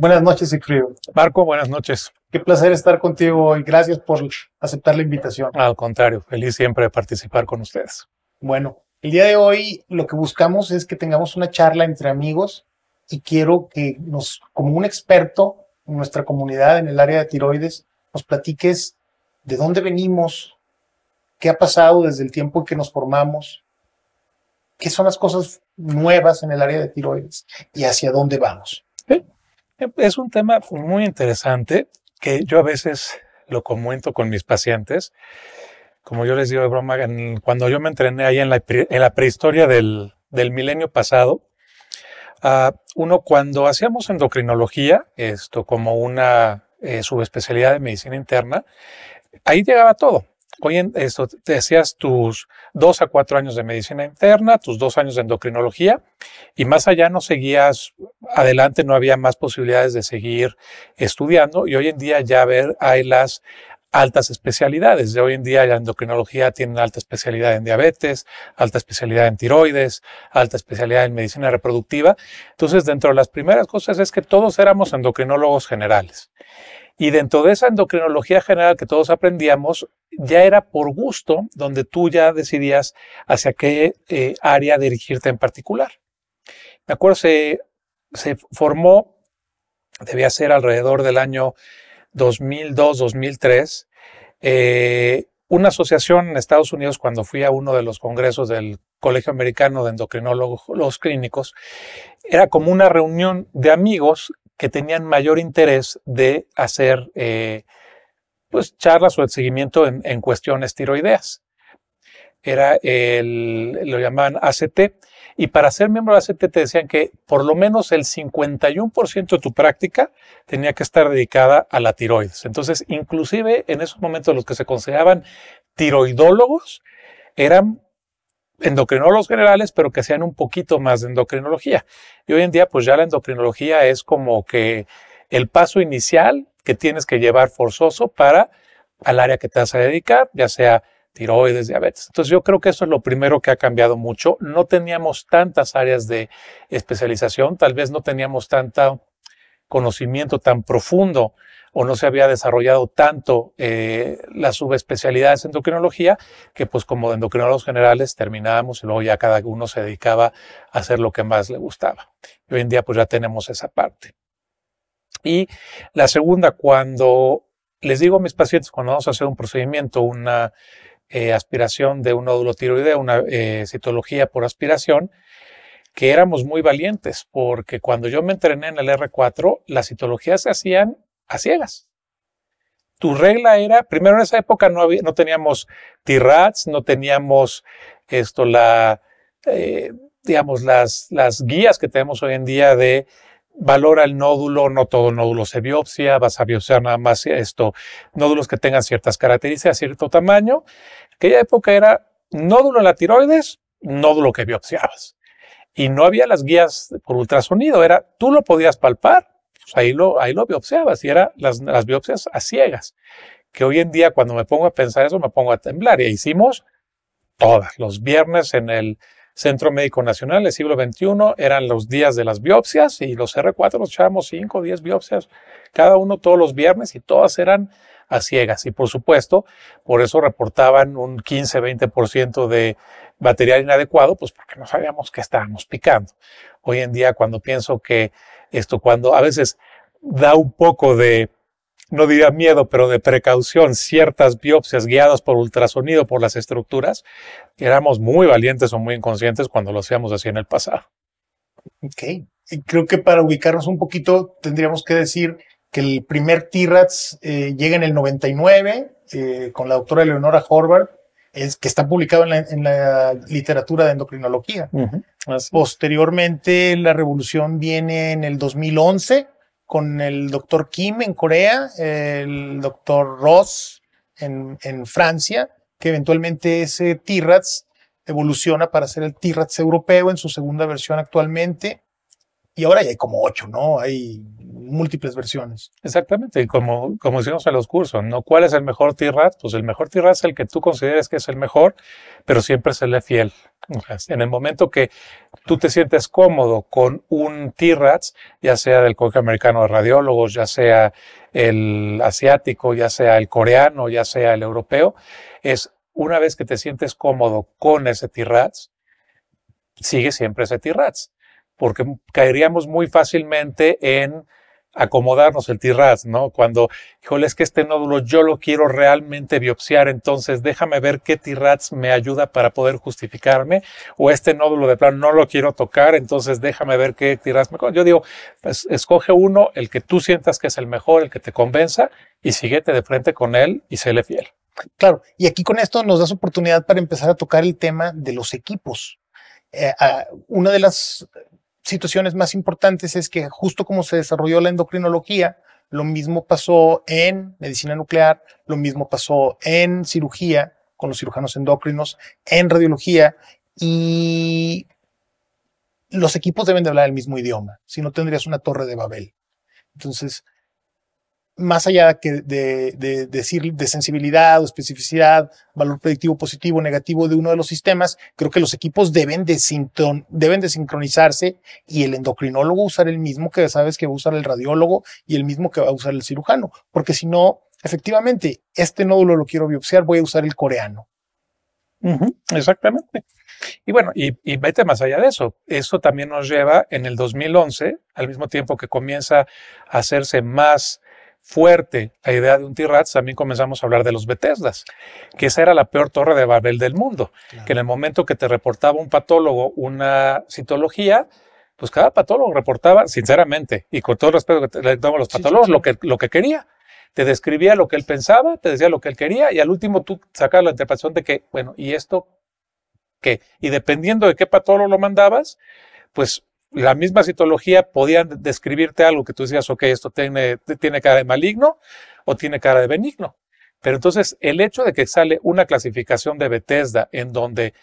Buenas noches, Sigfrido. Marco, buenas noches. Qué placer estar contigo hoy. Gracias por aceptar la invitación. Al contrario, feliz siempre de participar con ustedes. Bueno, el día de hoy lo que buscamos es que tengamos una charla entre amigos y quiero que nos, como un experto en nuestra comunidad, en el área de tiroides, nos platiques de dónde venimos, qué ha pasado desde el tiempo en que nos formamos, qué son las cosas nuevas en el área de tiroides y hacia dónde vamos. Es un tema muy interesante que yo a veces lo comento con mis pacientes. Como yo les digo de broma, cuando yo me entrené ahí en la, prehistoria del, milenio pasado, ah, uno cuando hacíamos endocrinología, esto como una eh, subespecialidad de medicina interna, ahí llegaba todo. Hoy en, eso te decías tus dos a cuatro años de medicina interna, tus dos años de endocrinología, y más allá no seguías adelante, no había más posibilidades de seguir estudiando, y hoy en día ya ver, hay las altas especialidades. De hoy en día la endocrinología tiene alta especialidad en diabetes, alta especialidad en tiroides, alta especialidad en medicina reproductiva. Entonces, dentro de las primeras cosas es que todos éramos endocrinólogos generales. Y dentro de esa endocrinología general que todos aprendíamos, ya era por gusto donde tú ya decidías hacia qué eh, área dirigirte en particular. Me acuerdo, se, formó, debía ser alrededor del año 2002-2003, eh, una asociación en Estados Unidos cuando fui a uno de los congresos del Colegio Americano de Endocrinólogos Clínicos, era como una reunión de amigos que tenían mayor interés de hacer eh, pues, charlas o el seguimiento en, cuestiones tiroideas. Era el, lo llamaban ACT. Y para ser miembro de ACT te decían que por lo menos el 51% de tu práctica tenía que estar dedicada a la tiroides. Entonces, inclusive en esos momentos los que se consideraban tiroidólogos eran endocrinólogos generales, pero que sean un poquito más de endocrinología. Y hoy en día, pues ya la endocrinología es como que el paso inicial que tienes que llevar forzoso para al área que te vas a dedicar, ya sea tiroides, diabetes. Entonces yo creo que eso es lo primero que ha cambiado mucho. No teníamos tantas áreas de especialización, tal vez no teníamos tanto conocimiento tan profundo o no se había desarrollado tanto eh, las subespecialidades en endocrinología, que pues como endocrinólogos generales terminábamos y luego ya cada uno se dedicaba a hacer lo que más le gustaba. hoy en día pues ya tenemos esa parte. Y la segunda, cuando les digo a mis pacientes, cuando vamos a hacer un procedimiento, una eh, aspiración de un nódulo tiroideo, una eh, citología por aspiración, que éramos muy valientes, porque cuando yo me entrené en el R4, las citologías se hacían a ciegas. Tu regla era, primero en esa época no, había, no teníamos TIRATS, no teníamos esto, la, eh, digamos, las, las guías que tenemos hoy en día de valora el nódulo, no todo nódulo se biopsia, vas a biopsiar nada más esto, nódulos que tengan ciertas características, cierto tamaño. Aquella época era nódulo en la tiroides, nódulo que biopsiabas. Y no había las guías por ultrasonido, era tú lo podías palpar pues, ahí lo, ahí lo biopsiaba, si era las, biopsias a ciegas, que hoy en día cuando me pongo a pensar eso me pongo a temblar. Y hicimos todas, los viernes en el Centro Médico Nacional del siglo XXI eran los días de las biopsias y los R4 los echábamos 5 o 10 biopsias cada uno todos los viernes y todas eran a ciegas. Y por supuesto, por eso reportaban un 15-20% de material inadecuado, pues porque no sabíamos que estábamos picando. Hoy en día, cuando pienso que esto cuando a veces da un poco de, no diría miedo, pero de precaución, ciertas biopsias guiadas por ultrasonido por las estructuras, éramos muy valientes o muy inconscientes cuando lo hacíamos así en el pasado. Ok, creo que para ubicarnos un poquito tendríamos que decir que el primer T-Rats eh, llega en el 99 eh, con la doctora Leonora Horvath es, que está publicado en la, literatura de endocrinología. Posteriormente, la revolución viene en el 2011 con el doctor Kim en Corea, el doctor Ross en, en Francia, que eventualmente ese T-Rats evoluciona para ser el T-Rats europeo en su segunda versión actualmente. Y ahora ya hay como ocho, ¿no? Hay múltiples versiones. Exactamente, como, como decimos en los cursos, ¿no? ¿Cuál es el mejor t Pues el mejor t es el que tú consideres que es el mejor, pero siempre se le fiel. en el momento que tú te sientes cómodo con un T-RAT, ya sea del Colegio Americano de Radiólogos, ya sea el asiático, ya sea el coreano, ya sea el europeo, es una vez que te sientes cómodo con ese t sigue siempre ese t porque caeríamos muy fácilmente en acomodarnos el tiraz, ¿no? Cuando, híjole, es que este nódulo yo lo quiero realmente biopsiar, entonces déjame ver qué TRAS me ayuda para poder justificarme, o este nódulo de plan no lo quiero tocar, entonces déjame ver qué tiraz me... Yo digo, pues, escoge uno, el que tú sientas que es el mejor, el que te convenza, y síguete de frente con él y séle fiel. Claro, y aquí con esto nos das oportunidad para empezar a tocar el tema de los equipos. Eh, ah, una de las situaciones más importantes es que justo como se desarrolló la endocrinología, lo mismo pasó en medicina nuclear, lo mismo pasó en cirugía con los cirujanos endocrinos, en radiología y los equipos deben de hablar el mismo idioma, si no tendrías una torre de Babel. Entonces, más allá que de, decir de sensibilidad o especificidad, valor predictivo positivo o negativo de uno de los sistemas, creo que los equipos deben de, deben sincronizarse y el endocrinólogo usar el mismo que sabes que va a usar el radiólogo y el mismo que va a usar el cirujano, porque si no, efectivamente, este nódulo lo quiero biopsiar, voy a usar el coreano. exactamente. Y bueno, y, y, vete más allá de eso. Eso también nos lleva en el 2011, al mismo tiempo que comienza a hacerse más fuerte la idea de un t también comenzamos a hablar de los Bethesdas, que esa era la peor torre de Babel del mundo, que en el momento que te reportaba un patólogo una citología, pues cada patólogo reportaba, sinceramente, y con todo respeto que le damos los patólogos, Lo, que, lo que quería. Te describía lo que él pensaba, te decía lo que él quería, y al último tú sacabas la interpretación de que, bueno, ¿y esto que Y dependiendo de qué patólogo lo mandabas, pues la misma citología podían describirte algo que tú decías, ok, esto tiene, tiene cara de maligno o tiene cara de benigno. Pero entonces el hecho de que sale una clasificación de Bethesda en donde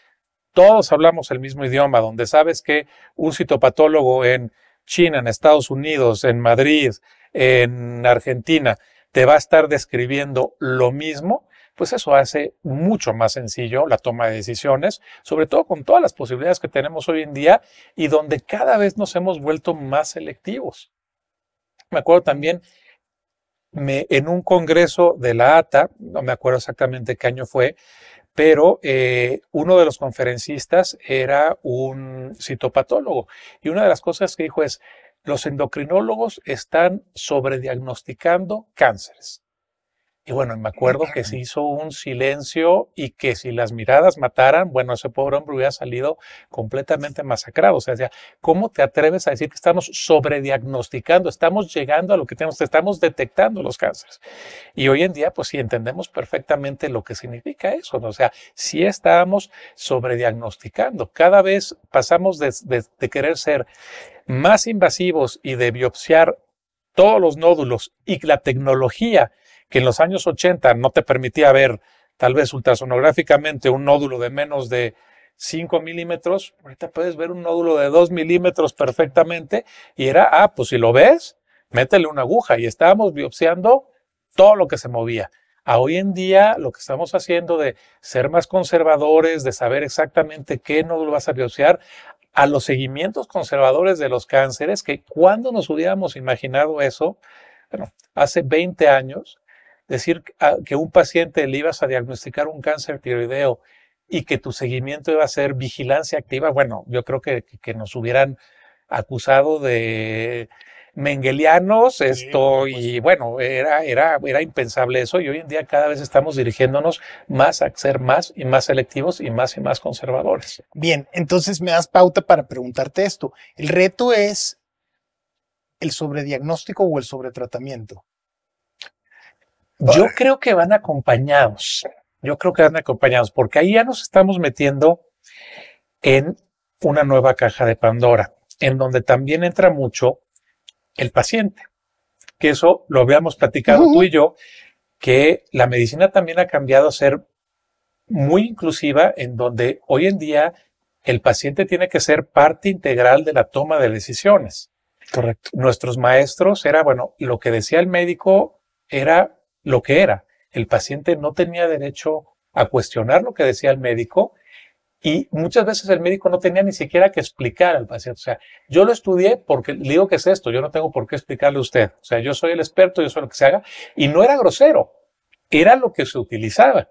todos hablamos el mismo idioma, donde sabes que un citopatólogo en China, en Estados Unidos, en Madrid, en Argentina, te va a estar describiendo lo mismo, pues eso hace mucho más sencillo la toma de decisiones, sobre todo con todas las posibilidades que tenemos hoy en día y donde cada vez nos hemos vuelto más selectivos. Me acuerdo también en un congreso de la ATA, no me acuerdo exactamente qué año fue, pero eh, uno de los conferencistas era un citopatólogo y una de las cosas que dijo es, los endocrinólogos están sobrediagnosticando cánceres. Y bueno, me acuerdo que se hizo un silencio y que si las miradas mataran, bueno, ese pobre hombre hubiera salido completamente masacrado. O sea, decía, ¿cómo te atreves a decir que estamos sobrediagnosticando? Estamos llegando a lo que tenemos, estamos detectando los cánceres. Y hoy en día, pues sí, entendemos perfectamente lo que significa eso. ¿no? O sea, sí estábamos sobrediagnosticando. Cada vez pasamos de, de querer ser más invasivos y de biopsiar todos los nódulos y la tecnología que en los años 80 no te permitía ver tal vez ultrasonográficamente un nódulo de menos de 5 milímetros, ahorita puedes ver un nódulo de 2 milímetros perfectamente y era, ah, pues si lo ves, métele una aguja y estábamos biopsiando todo lo que se movía. A hoy en día lo que estamos haciendo de ser más conservadores, de saber exactamente qué nódulo vas a biopsiar, a los seguimientos conservadores de los cánceres, que cuando nos hubiéramos imaginado eso, bueno, hace 20 años, decir ah, que un paciente le ibas a diagnosticar un cáncer tiroideo y que tu seguimiento iba a ser vigilancia activa, bueno, yo creo que, nos hubieran acusado de mengelianos, esto, y bueno, era, era, era impensable eso, y hoy en día cada vez estamos dirigiéndonos más a ser más y más selectivos y más y más conservadores. Bien, entonces me das pauta para preguntarte esto. El reto es el sobrediagnóstico o el sobretratamiento. Yo creo que van acompañados. Yo creo que van acompañados, porque ahí ya nos estamos metiendo en una nueva caja de Pandora, en donde también entra mucho el paciente. Que eso lo habíamos platicado tú y yo, que la medicina también ha cambiado a ser muy inclusiva, en donde hoy en día el paciente tiene que ser parte integral de la toma de decisiones. Correcto. Nuestros maestros era, bueno, lo que decía el médico era lo que era. El paciente no tenía derecho a cuestionar lo que decía el médico y muchas veces el médico no tenía ni siquiera que explicar al paciente. O sea, yo lo estudié porque le digo que es esto, yo no tengo por qué explicarle a usted. O sea, yo soy el experto, yo soy lo que se haga. Y no era grosero, era lo que se utilizaba.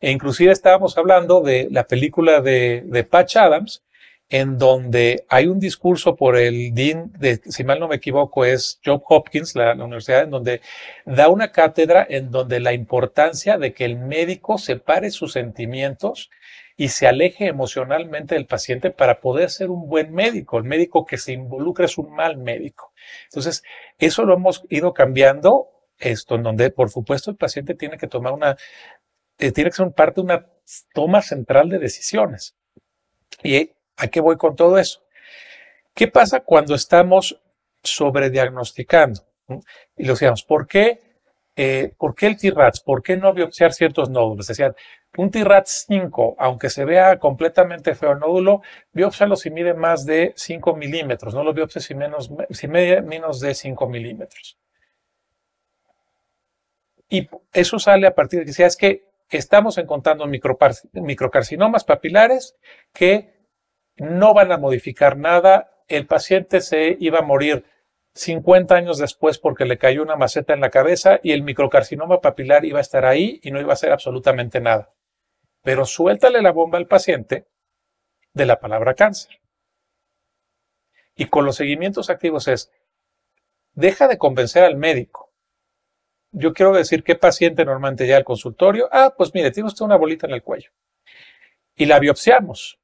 E inclusive estábamos hablando de la película de, de Patch Adams, en donde hay un discurso por el dean, de, si mal no me equivoco, es Job Hopkins, la, universidad, en donde da una cátedra en donde la importancia de que el médico separe sus sentimientos y se aleje emocionalmente del paciente para poder ser un buen médico. El médico que se involucra es un mal médico. Entonces, eso lo hemos ido cambiando, esto en donde, por supuesto, el paciente tiene que tomar una, eh, tiene que ser parte de una toma central de decisiones. Y ¿A qué voy con todo eso? ¿Qué pasa cuando estamos sobrediagnosticando? Y lo decíamos, ¿por qué, eh, ¿por qué el TRATS? ¿Por qué no biopsiar ciertos nódulos? Decían, un TIRADS 5, aunque se vea completamente feo el nódulo, biopsialo si mide más de 5 milímetros, no lo biopsia si, menos, mide menos de 5 milímetros. Y eso sale a partir de que, es que estamos encontrando microcarcinomas papilares que no van a modificar nada, el paciente se iba a morir 50 años después porque le cayó una maceta en la cabeza y el microcarcinoma papilar iba a estar ahí y no iba a hacer absolutamente nada. Pero suéltale la bomba al paciente de la palabra cáncer. Y con los seguimientos activos es, deja de convencer al médico. Yo quiero decir qué paciente normalmente llega al consultorio. Ah, pues mire, tiene usted una bolita en el cuello. Y la biopsiamos.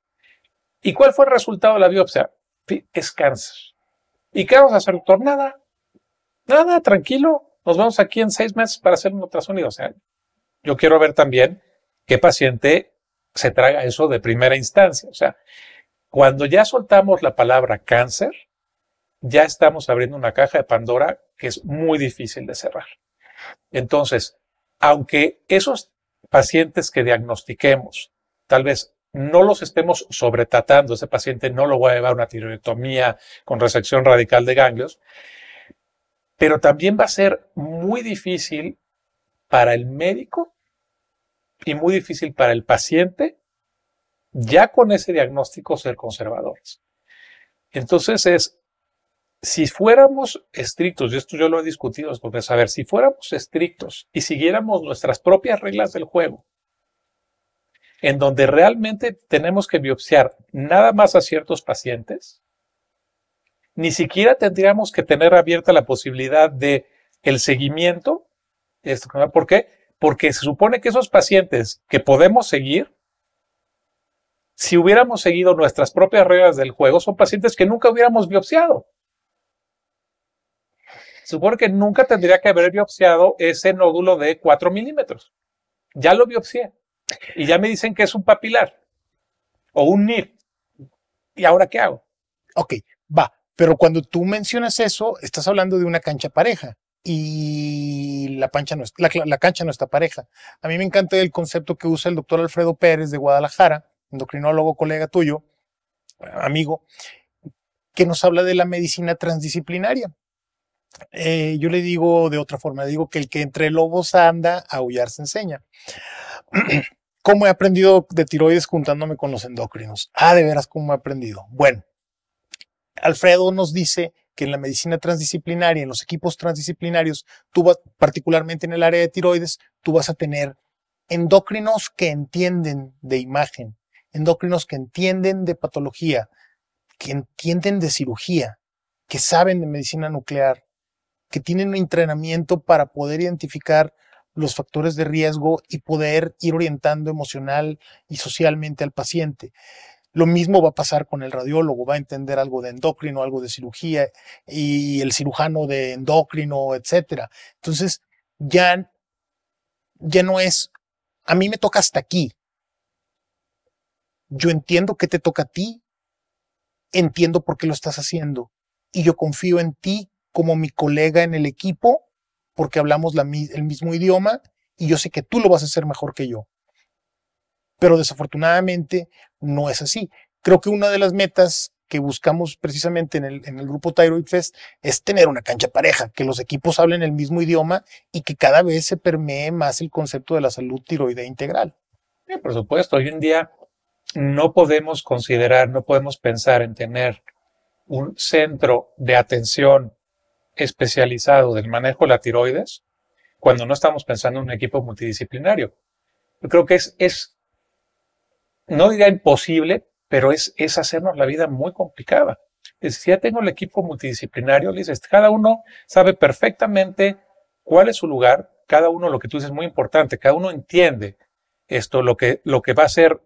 ¿Y cuál fue el resultado de la biopsia? Es cáncer. ¿Y qué vamos a hacer, doctor? Nada. Nada, tranquilo. Nos vamos aquí en seis meses para hacer un ultrasonido. O sea, yo quiero ver también qué paciente se traga eso de primera instancia. O sea, cuando ya soltamos la palabra cáncer, ya estamos abriendo una caja de Pandora que es muy difícil de cerrar. Entonces, aunque esos pacientes que diagnostiquemos, tal vez no los estemos sobretratando. Ese paciente no lo va a llevar a una tiroidectomía con resección radical de ganglios. Pero también va a ser muy difícil para el médico y muy difícil para el paciente, ya con ese diagnóstico, ser conservadores. Entonces es, si fuéramos estrictos, y esto yo lo he discutido es de saber, si fuéramos estrictos y siguiéramos nuestras propias reglas del juego, en donde realmente tenemos que biopsiar nada más a ciertos pacientes, ni siquiera tendríamos que tener abierta la posibilidad de el seguimiento. ¿Por qué? Porque se supone que esos pacientes que podemos seguir, si hubiéramos seguido nuestras propias reglas del juego, son pacientes que nunca hubiéramos biopsiado. Supone que nunca tendría que haber biopsiado ese nódulo de 4 milímetros. Ya lo biopsié. Y ya me dicen que es un papilar o un NIR. ¿Y ahora qué hago? Ok, va. Pero cuando tú mencionas eso, estás hablando de una cancha pareja y la, pancha no, la cancha no está pareja. A mí me encanta el concepto que usa el doctor Alfredo Pérez de Guadalajara, endocrinólogo, colega tuyo, amigo, que nos habla de la medicina transdisciplinaria. Eh, yo le digo de otra forma, digo que el que entre lobos anda, aullar se enseña. ¿Cómo he aprendido de tiroides juntándome con los endocrinos? Ah, de veras, ¿cómo he aprendido? Bueno, Alfredo nos dice que en la medicina transdisciplinaria, en los equipos transdisciplinarios, tú vas, particularmente en el área de tiroides, tú vas a tener endocrinos que entienden de imagen, endocrinos que entienden de patología, que entienden de cirugía, que saben de medicina nuclear, que tienen un entrenamiento para poder identificar los factores de riesgo y poder ir orientando emocional y socialmente al paciente. Lo mismo va a pasar con el radiólogo, va a entender algo de endocrino, algo de cirugía y el cirujano de endocrino, etcétera. Entonces, ya ya no es a mí me toca hasta aquí. Yo entiendo que te toca a ti, entiendo por qué lo estás haciendo y yo confío en ti como mi colega en el equipo porque hablamos el mismo idioma y yo sé que tú lo vas a hacer mejor que yo. Pero desafortunadamente no es así. Creo que una de las metas que buscamos precisamente en el, grupo Tyroid Fest es tener una cancha pareja, que los equipos hablen el mismo idioma y que cada vez se permee más el concepto de la salud tiroidea integral. por supuesto, hoy en día no podemos considerar, no podemos pensar en tener un centro de atención especializado del manejo de la tiroides cuando no estamos pensando en un equipo multidisciplinario. Yo creo que es, es no diría imposible, pero es, es hacernos la vida muy complicada. si ya tengo el equipo multidisciplinario, este, cada uno sabe perfectamente cuál es su lugar, cada uno, lo que tú dices es muy importante, cada uno entiende esto, lo que, lo que va a ser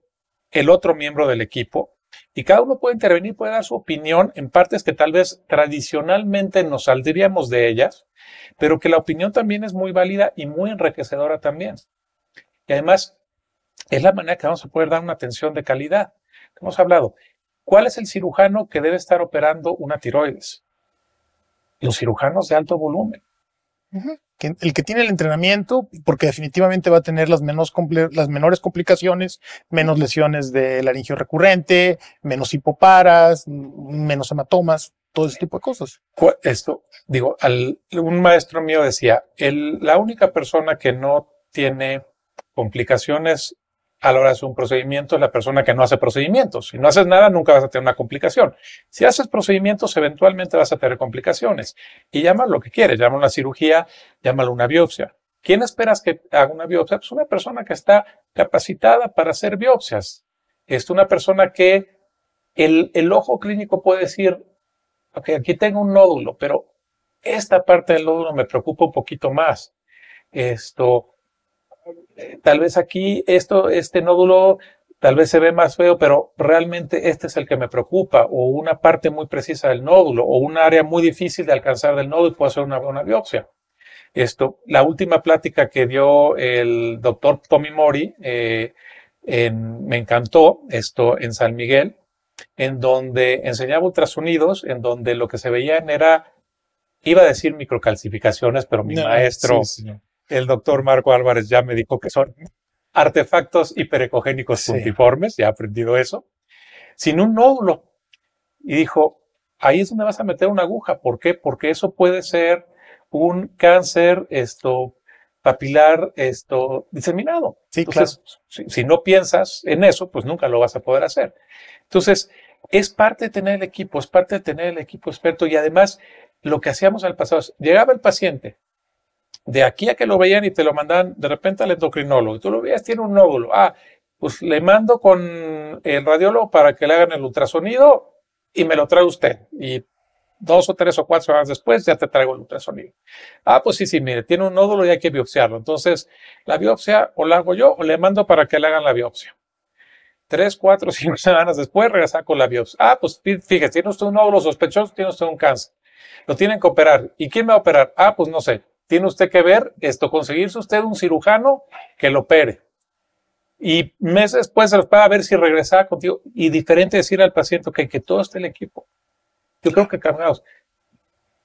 el otro miembro del equipo, y cada uno puede intervenir, puede dar su opinión en partes que tal vez tradicionalmente nos saldríamos de ellas, pero que la opinión también es muy válida y muy enriquecedora también. Y además, es la manera que vamos a poder dar una atención de calidad. Hemos hablado, ¿cuál es el cirujano que debe estar operando una tiroides? Los cirujanos de alto volumen el que tiene el entrenamiento, porque definitivamente va a tener las, menos las menores complicaciones, menos lesiones de laringio recurrente, menos hipoparas, menos hematomas, todo ese tipo de cosas. Esto, digo, al, un maestro mío decía, el, la única persona que no tiene complicaciones a la hora de un procedimiento es la persona que no hace procedimientos. Si no haces nada, nunca vas a tener una complicación. Si haces procedimientos, eventualmente vas a tener complicaciones. Y llama lo que quieres, llama una cirugía, llámalo una biopsia. ¿Quién esperas que haga una biopsia? Pues una persona que está capacitada para hacer biopsias. Es una persona que el, ojo clínico puede decir, ok, aquí tengo un nódulo, pero esta parte del nódulo me preocupa un poquito más. Esto, tal vez aquí esto, este nódulo tal vez se ve más feo, pero realmente este es el que me preocupa, o una parte muy precisa del nódulo, o un área muy difícil de alcanzar del nódulo, puedo hacer una, biopsia. Esto, la última plática que dio el doctor Tomi Mori eh, en, me encantó, esto en San Miguel, en donde enseñaba ultrasonidos, en donde lo que se veían era, iba a decir microcalcificaciones, pero mi maestro el doctor Marco Álvarez ya me dijo que son artefactos hiperecogénicos uniformes. puntiformes, ya he aprendido eso, sin un nódulo. Y dijo, ahí es donde vas a meter una aguja. ¿Por qué? Porque eso puede ser un cáncer esto, papilar esto, diseminado. Sí, si, no piensas en eso, pues nunca lo vas a poder hacer. Entonces, es parte de tener el equipo, es parte de tener el equipo experto y además lo que hacíamos al pasado llegaba el paciente, de aquí a que lo veían y te lo mandan, de repente al endocrinólogo, y tú lo veías, tiene un nódulo, ah, pues le mando con el radiólogo para que le hagan el ultrasonido y me lo trae usted. Y dos o tres o cuatro semanas después ya te traigo el ultrasonido. Ah, pues sí, sí, mire, tiene un nódulo y hay que biopsiarlo. Entonces, la biopsia o la hago yo o le mando para que le hagan la biopsia. Tres, cuatro, cinco semanas después regresa con la biopsia. Ah, pues fíjese, tiene usted un nódulo sospechoso, tiene usted un cáncer. Lo tienen que operar. ¿Y quién me va a operar? Ah, pues no sé tiene usted que ver esto, conseguirse usted un cirujano que lo opere. Y meses después se a ver si regresaba contigo. Y diferente decir al paciente, que todo esté el equipo. Yo creo que cargados.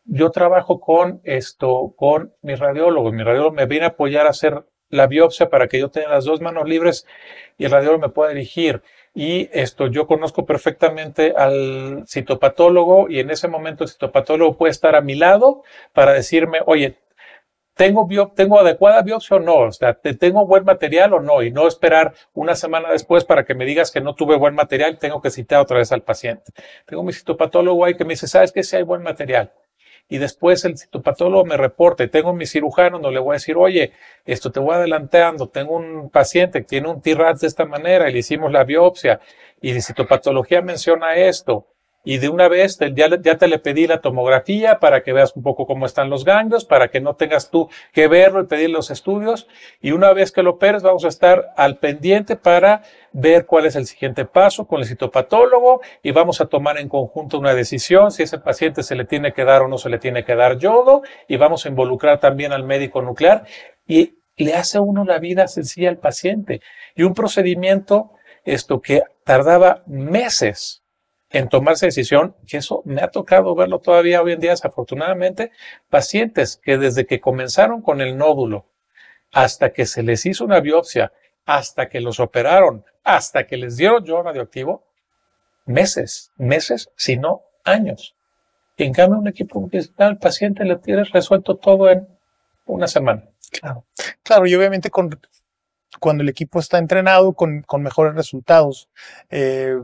Yo trabajo con esto, con mi radiólogo Mi radiólogo me viene a apoyar a hacer la biopsia para que yo tenga las dos manos libres y el radiólogo me pueda dirigir. Y esto, yo conozco perfectamente al citopatólogo y en ese momento el citopatólogo puede estar a mi lado para decirme, oye, ¿Tengo, ¿Tengo adecuada biopsia o no? O sea, ¿tengo buen material o no? Y no esperar una semana después para que me digas que no tuve buen material, tengo que citar otra vez al paciente. Tengo mi citopatólogo ahí que me dice, ¿sabes qué? Si hay buen material. Y después el citopatólogo me reporte, tengo mi cirujano, no le voy a decir, oye, esto te voy adelantando, tengo un paciente que tiene un t de esta manera y le hicimos la biopsia y la citopatología menciona esto y de una vez ya, te le pedí la tomografía para que veas un poco cómo están los ganglios, para que no tengas tú que verlo y pedir los estudios. Y una vez que lo operes, vamos a estar al pendiente para ver cuál es el siguiente paso con el citopatólogo y vamos a tomar en conjunto una decisión si ese paciente se le tiene que dar o no se le tiene que dar yodo y vamos a involucrar también al médico nuclear y le hace a uno la vida sencilla al paciente. Y un procedimiento, esto que tardaba meses en tomarse decisión, que eso me ha tocado verlo todavía hoy en día, desafortunadamente, pacientes que desde que comenzaron con el nódulo hasta que se les hizo una biopsia, hasta que los operaron, hasta que les dieron yo radioactivo, meses, meses, si no años. en cambio, un equipo multidisciplinar, paciente le tienes resuelto todo en una semana. Claro, claro, y obviamente con, cuando el equipo está entrenado con, mejores resultados. Eh,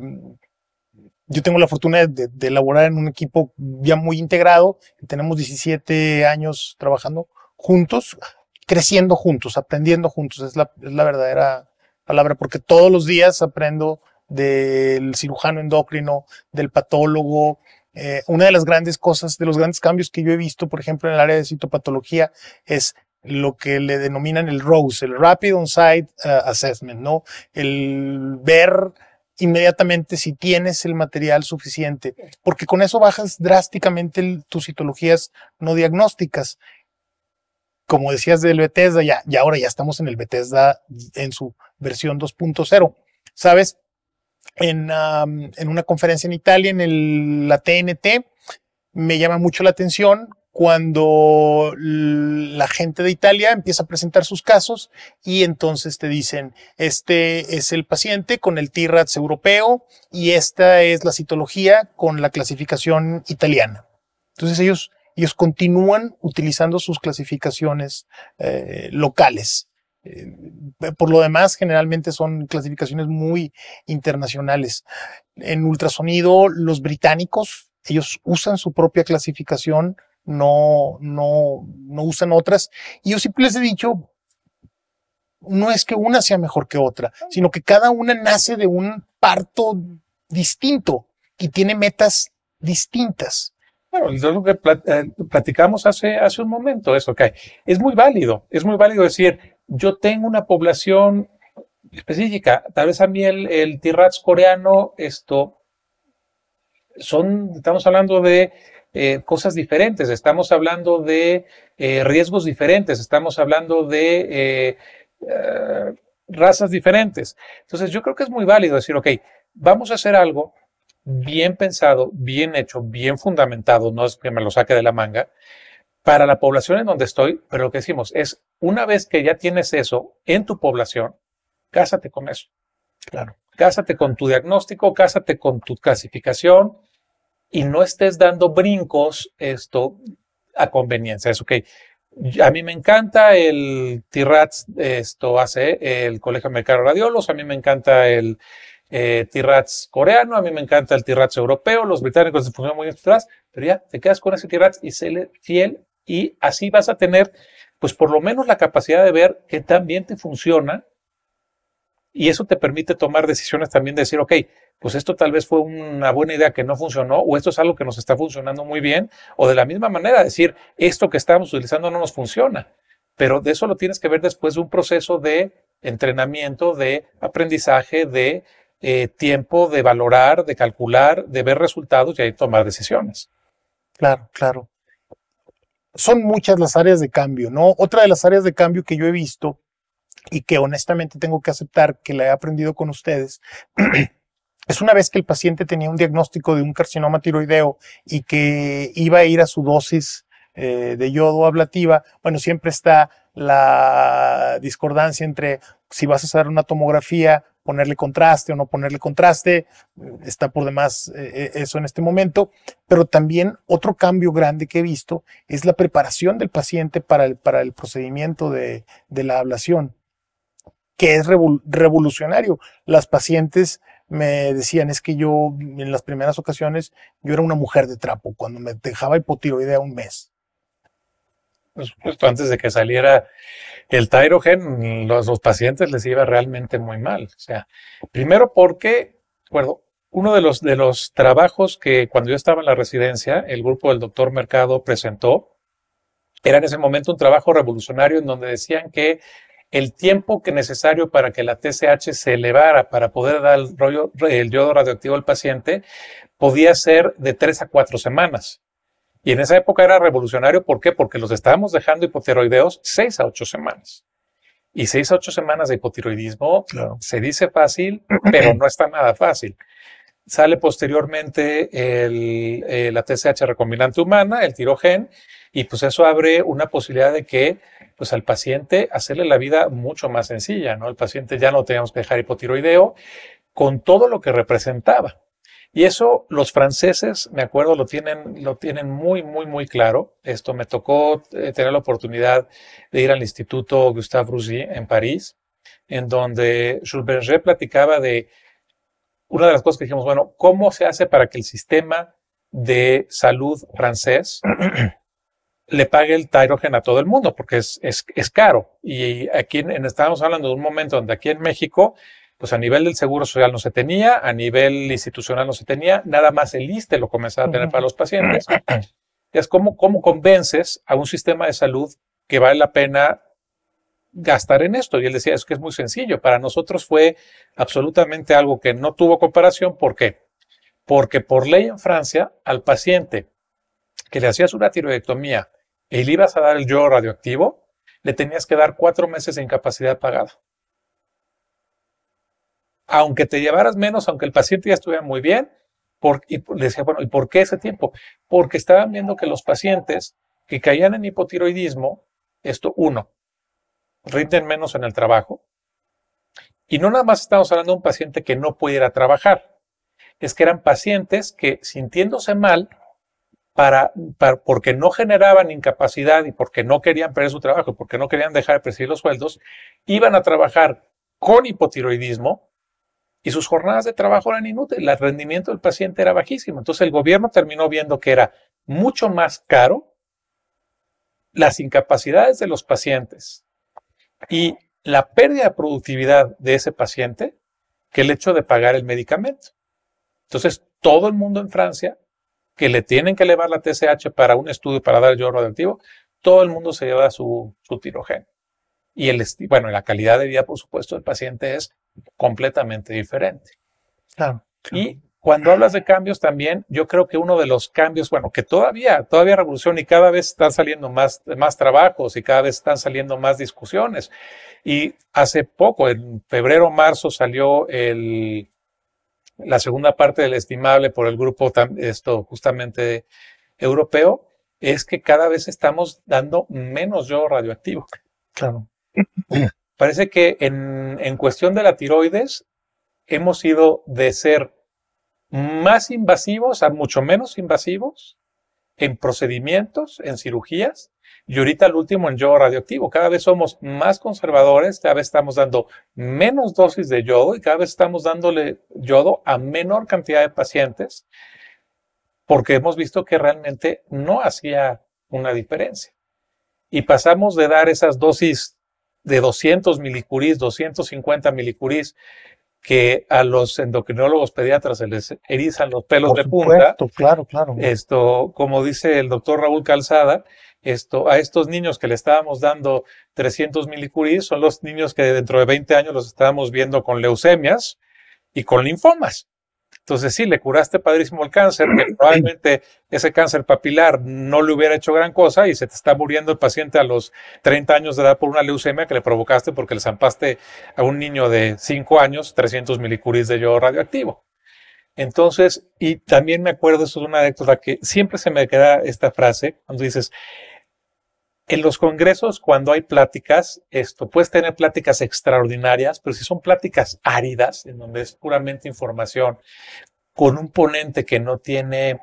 yo tengo la fortuna de, de elaborar en un equipo ya muy integrado. Tenemos 17 años trabajando juntos, creciendo juntos, aprendiendo juntos. Es la, es la verdadera palabra, porque todos los días aprendo del cirujano endocrino, del patólogo. Eh, una de las grandes cosas, de los grandes cambios que yo he visto, por ejemplo, en el área de citopatología, es lo que le denominan el ROSE, el Rapid On-Site eh, Assessment, ¿no? El ver inmediatamente si tienes el material suficiente, porque con eso bajas drásticamente tus citologías no diagnósticas. Como decías del Bethesda, ya, y ahora ya estamos en el Bethesda en su versión 2.0. Sabes, en, en, una conferencia en Italia, en la TNT, me llama mucho la atención cuando la gente de Italia empieza a presentar sus casos y entonces te dicen, este es el paciente con el TIRATS europeo y esta es la citología con la clasificación italiana. Entonces ellos, ellos continúan utilizando sus clasificaciones eh, locales. Eh, por lo demás, generalmente son clasificaciones muy internacionales. En ultrasonido, los británicos, ellos usan su propia clasificación no, no, no usan otras. Y yo siempre les he dicho, no es que una sea mejor que otra, sino que cada una nace de un parto distinto y tiene metas distintas. Bueno, es lo que eh, platicamos hace, hace un momento, eso, ok Es muy válido, es muy válido decir, yo tengo una población específica, tal vez a mí el, el coreano, esto, son, estamos hablando de eh, cosas diferentes, estamos hablando de eh, riesgos diferentes, estamos hablando de eh, razas diferentes. Entonces yo creo que es muy válido decir, ok, vamos a hacer algo bien pensado, bien hecho, bien fundamentado, no es que me lo saque de la manga, para la población en donde estoy, pero lo que decimos es, una vez que ya tienes eso en tu población, cásate con eso. Claro. Cásate con tu diagnóstico, cásate con tu clasificación, y no estés dando brincos esto a conveniencia. Es ok. A mí me encanta el T-RATS. esto hace el Colegio Americano Radiolos, a mí me encanta el eh, rats coreano, a mí me encanta el T-RATS europeo, los británicos se funcionan muy bien atrás, pero ya te quedas con ese T-RATS y séle fiel y así vas a tener, pues por lo menos la capacidad de ver que también te funciona y eso te permite tomar decisiones también de decir, ok, pues esto tal vez fue una buena idea que no funcionó, o esto es algo que nos está funcionando muy bien, o de la misma manera decir, esto que estamos utilizando no nos funciona. Pero de eso lo tienes que ver después de un proceso de entrenamiento, de aprendizaje, de eh, tiempo, de valorar, de calcular, de ver resultados y ahí tomar decisiones. Claro, claro. Son muchas las áreas de cambio, ¿no? Otra de las áreas de cambio que yo he visto y que honestamente tengo que aceptar que la he aprendido con ustedes es una vez que el paciente tenía un diagnóstico de un carcinoma tiroideo y que iba a ir a su dosis eh, de yodo ablativa, bueno, siempre está la discordancia entre si vas a hacer una tomografía, ponerle contraste o no ponerle contraste, está por demás eh, eh, eso en este momento, pero también otro cambio grande que he visto es la preparación del paciente para el, para el procedimiento de, la ablación, que es revolucionario. Las pacientes me decían, es que yo en las primeras ocasiones, yo era una mujer de trapo, cuando me dejaba hipotiroidea un mes. Pues, justo antes de que saliera el Tyrogen, los, los pacientes les iba realmente muy mal. O sea, primero porque, bueno, uno de los, de los trabajos que cuando yo estaba en la residencia, el grupo del doctor Mercado presentó, era en ese momento un trabajo revolucionario en donde decían que el tiempo que necesario para que la TSH se elevara para poder dar el, rollo, el yodo radioactivo al paciente podía ser de tres a cuatro semanas. Y en esa época era revolucionario, ¿por qué? Porque los estábamos dejando hipotiroideos seis a ocho semanas. Y seis a ocho semanas de hipotiroidismo se dice fácil, pero no está nada fácil. Sale posteriormente el, eh, la TSH recombinante humana, el tirogen, y pues eso abre una posibilidad de que pues al paciente hacerle la vida mucho más sencilla, ¿no? El paciente ya no teníamos que dejar hipotiroideo con todo lo que representaba. Y eso los franceses, me acuerdo, lo tienen, lo tienen muy, muy, muy claro. Esto me tocó eh, tener la oportunidad de ir al Instituto Gustave Roussy en París, en donde Jules Berger platicaba de una de las cosas que dijimos, bueno, ¿cómo se hace para que el sistema de salud francés le pague el tirogen a todo el mundo, porque es, es, es caro. Y aquí en, estábamos hablando de un momento donde aquí en México, pues a nivel del seguro social no se tenía, a nivel institucional no se tenía, nada más el ISTE lo comenzaba a tener para los pacientes. es como, cómo convences a un sistema de salud que vale la pena gastar en esto. Y él decía, es que es muy sencillo. Para nosotros fue absolutamente algo que no tuvo comparación. ¿Por qué? Porque por ley en Francia, al paciente que le hacías una tiroidectomía y le ibas a dar el yo radioactivo, le tenías que dar cuatro meses de incapacidad pagada. Aunque te llevaras menos, aunque el paciente ya estuviera muy bien, y le decía, bueno, ¿y por qué ese tiempo? Porque estaban viendo que los pacientes que caían en hipotiroidismo, esto uno, rinden menos en el trabajo. Y no nada más estamos hablando de un paciente que no pudiera trabajar, es que eran pacientes que sintiéndose mal, para, porque no generaban incapacidad y porque no querían perder su trabajo, porque no querían dejar de percibir los sueldos, iban a trabajar con hipotiroidismo y sus jornadas de trabajo eran inútiles, el rendimiento del paciente era bajísimo. Entonces el gobierno terminó viendo que era mucho más caro las incapacidades de los pacientes y la pérdida de productividad de ese paciente que el hecho de pagar el medicamento. Entonces, todo el mundo en Francia que le tienen que elevar la TSH para un estudio para dar el yodo radioactivo, todo el mundo se lleva su, tirogeno. Y el, bueno, la calidad de vida, por supuesto, del paciente es completamente diferente. Y cuando hablas de cambios también, yo creo que uno de los cambios, bueno, que todavía, todavía revolución y cada vez están saliendo más, más trabajos y cada vez están saliendo más discusiones. Y hace poco, en febrero, marzo, salió el, la segunda parte del estimable por el grupo esto justamente europeo es que cada vez estamos dando menos yo radioactivo. Claro. Parece que en, en cuestión de la tiroides hemos ido de ser más invasivos a mucho menos invasivos en procedimientos, en cirugías, y ahorita el último en yodo radioactivo. Cada vez somos más conservadores, cada vez estamos dando menos dosis de yodo y cada vez estamos dándole yodo a menor cantidad de pacientes porque hemos visto que realmente no hacía una diferencia. Y pasamos de dar esas dosis de 200 milicuris, 250 milicuris, que a los endocrinólogos pediatras se les erizan los pelos de punta. Claro, claro. Esto, como dice el doctor Raúl Calzada, esto, a estos niños que le estábamos dando 300 milicuris son los niños que dentro de 20 años los estábamos viendo con leucemias y con linfomas. Entonces sí, le curaste padrísimo el cáncer, que probablemente ese cáncer papilar no le hubiera hecho gran cosa y se te está muriendo el paciente a los 30 años de edad por una leucemia que le provocaste porque le zampaste a un niño de 5 años 300 milicuris de yodo radioactivo. Entonces, y también me acuerdo, eso es una anécdota que siempre se me queda esta frase, cuando dices, en los congresos, cuando hay pláticas, esto puedes tener pláticas extraordinarias, pero si son pláticas áridas, en donde es puramente información, con un ponente que no tiene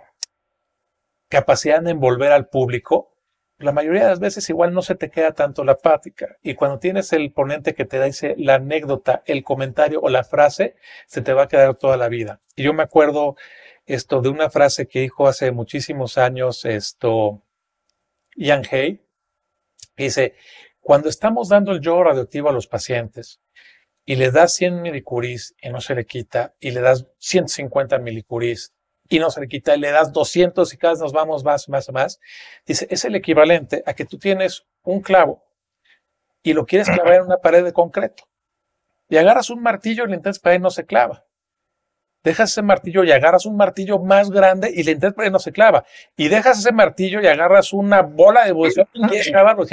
capacidad de envolver al público, la mayoría de las veces igual no se te queda tanto la plática. Y cuando tienes el ponente que te da la anécdota, el comentario o la frase, se te va a quedar toda la vida. Y yo me acuerdo esto de una frase que dijo hace muchísimos años esto Ian Hay, Dice, cuando estamos dando el yo radioactivo a los pacientes y le das 100 milicuris y no se le quita, y le das 150 milicuris y no se le quita, y le das 200 y cada vez nos vamos más, más, más, dice, es el equivalente a que tú tienes un clavo y lo quieres clavar en una pared de concreto. Y agarras un martillo y le intentas para y no se clava dejas ese martillo y agarras un martillo más grande y le y no se clava. Y dejas ese martillo y agarras una bola de bolsillo y quieres clavarlo.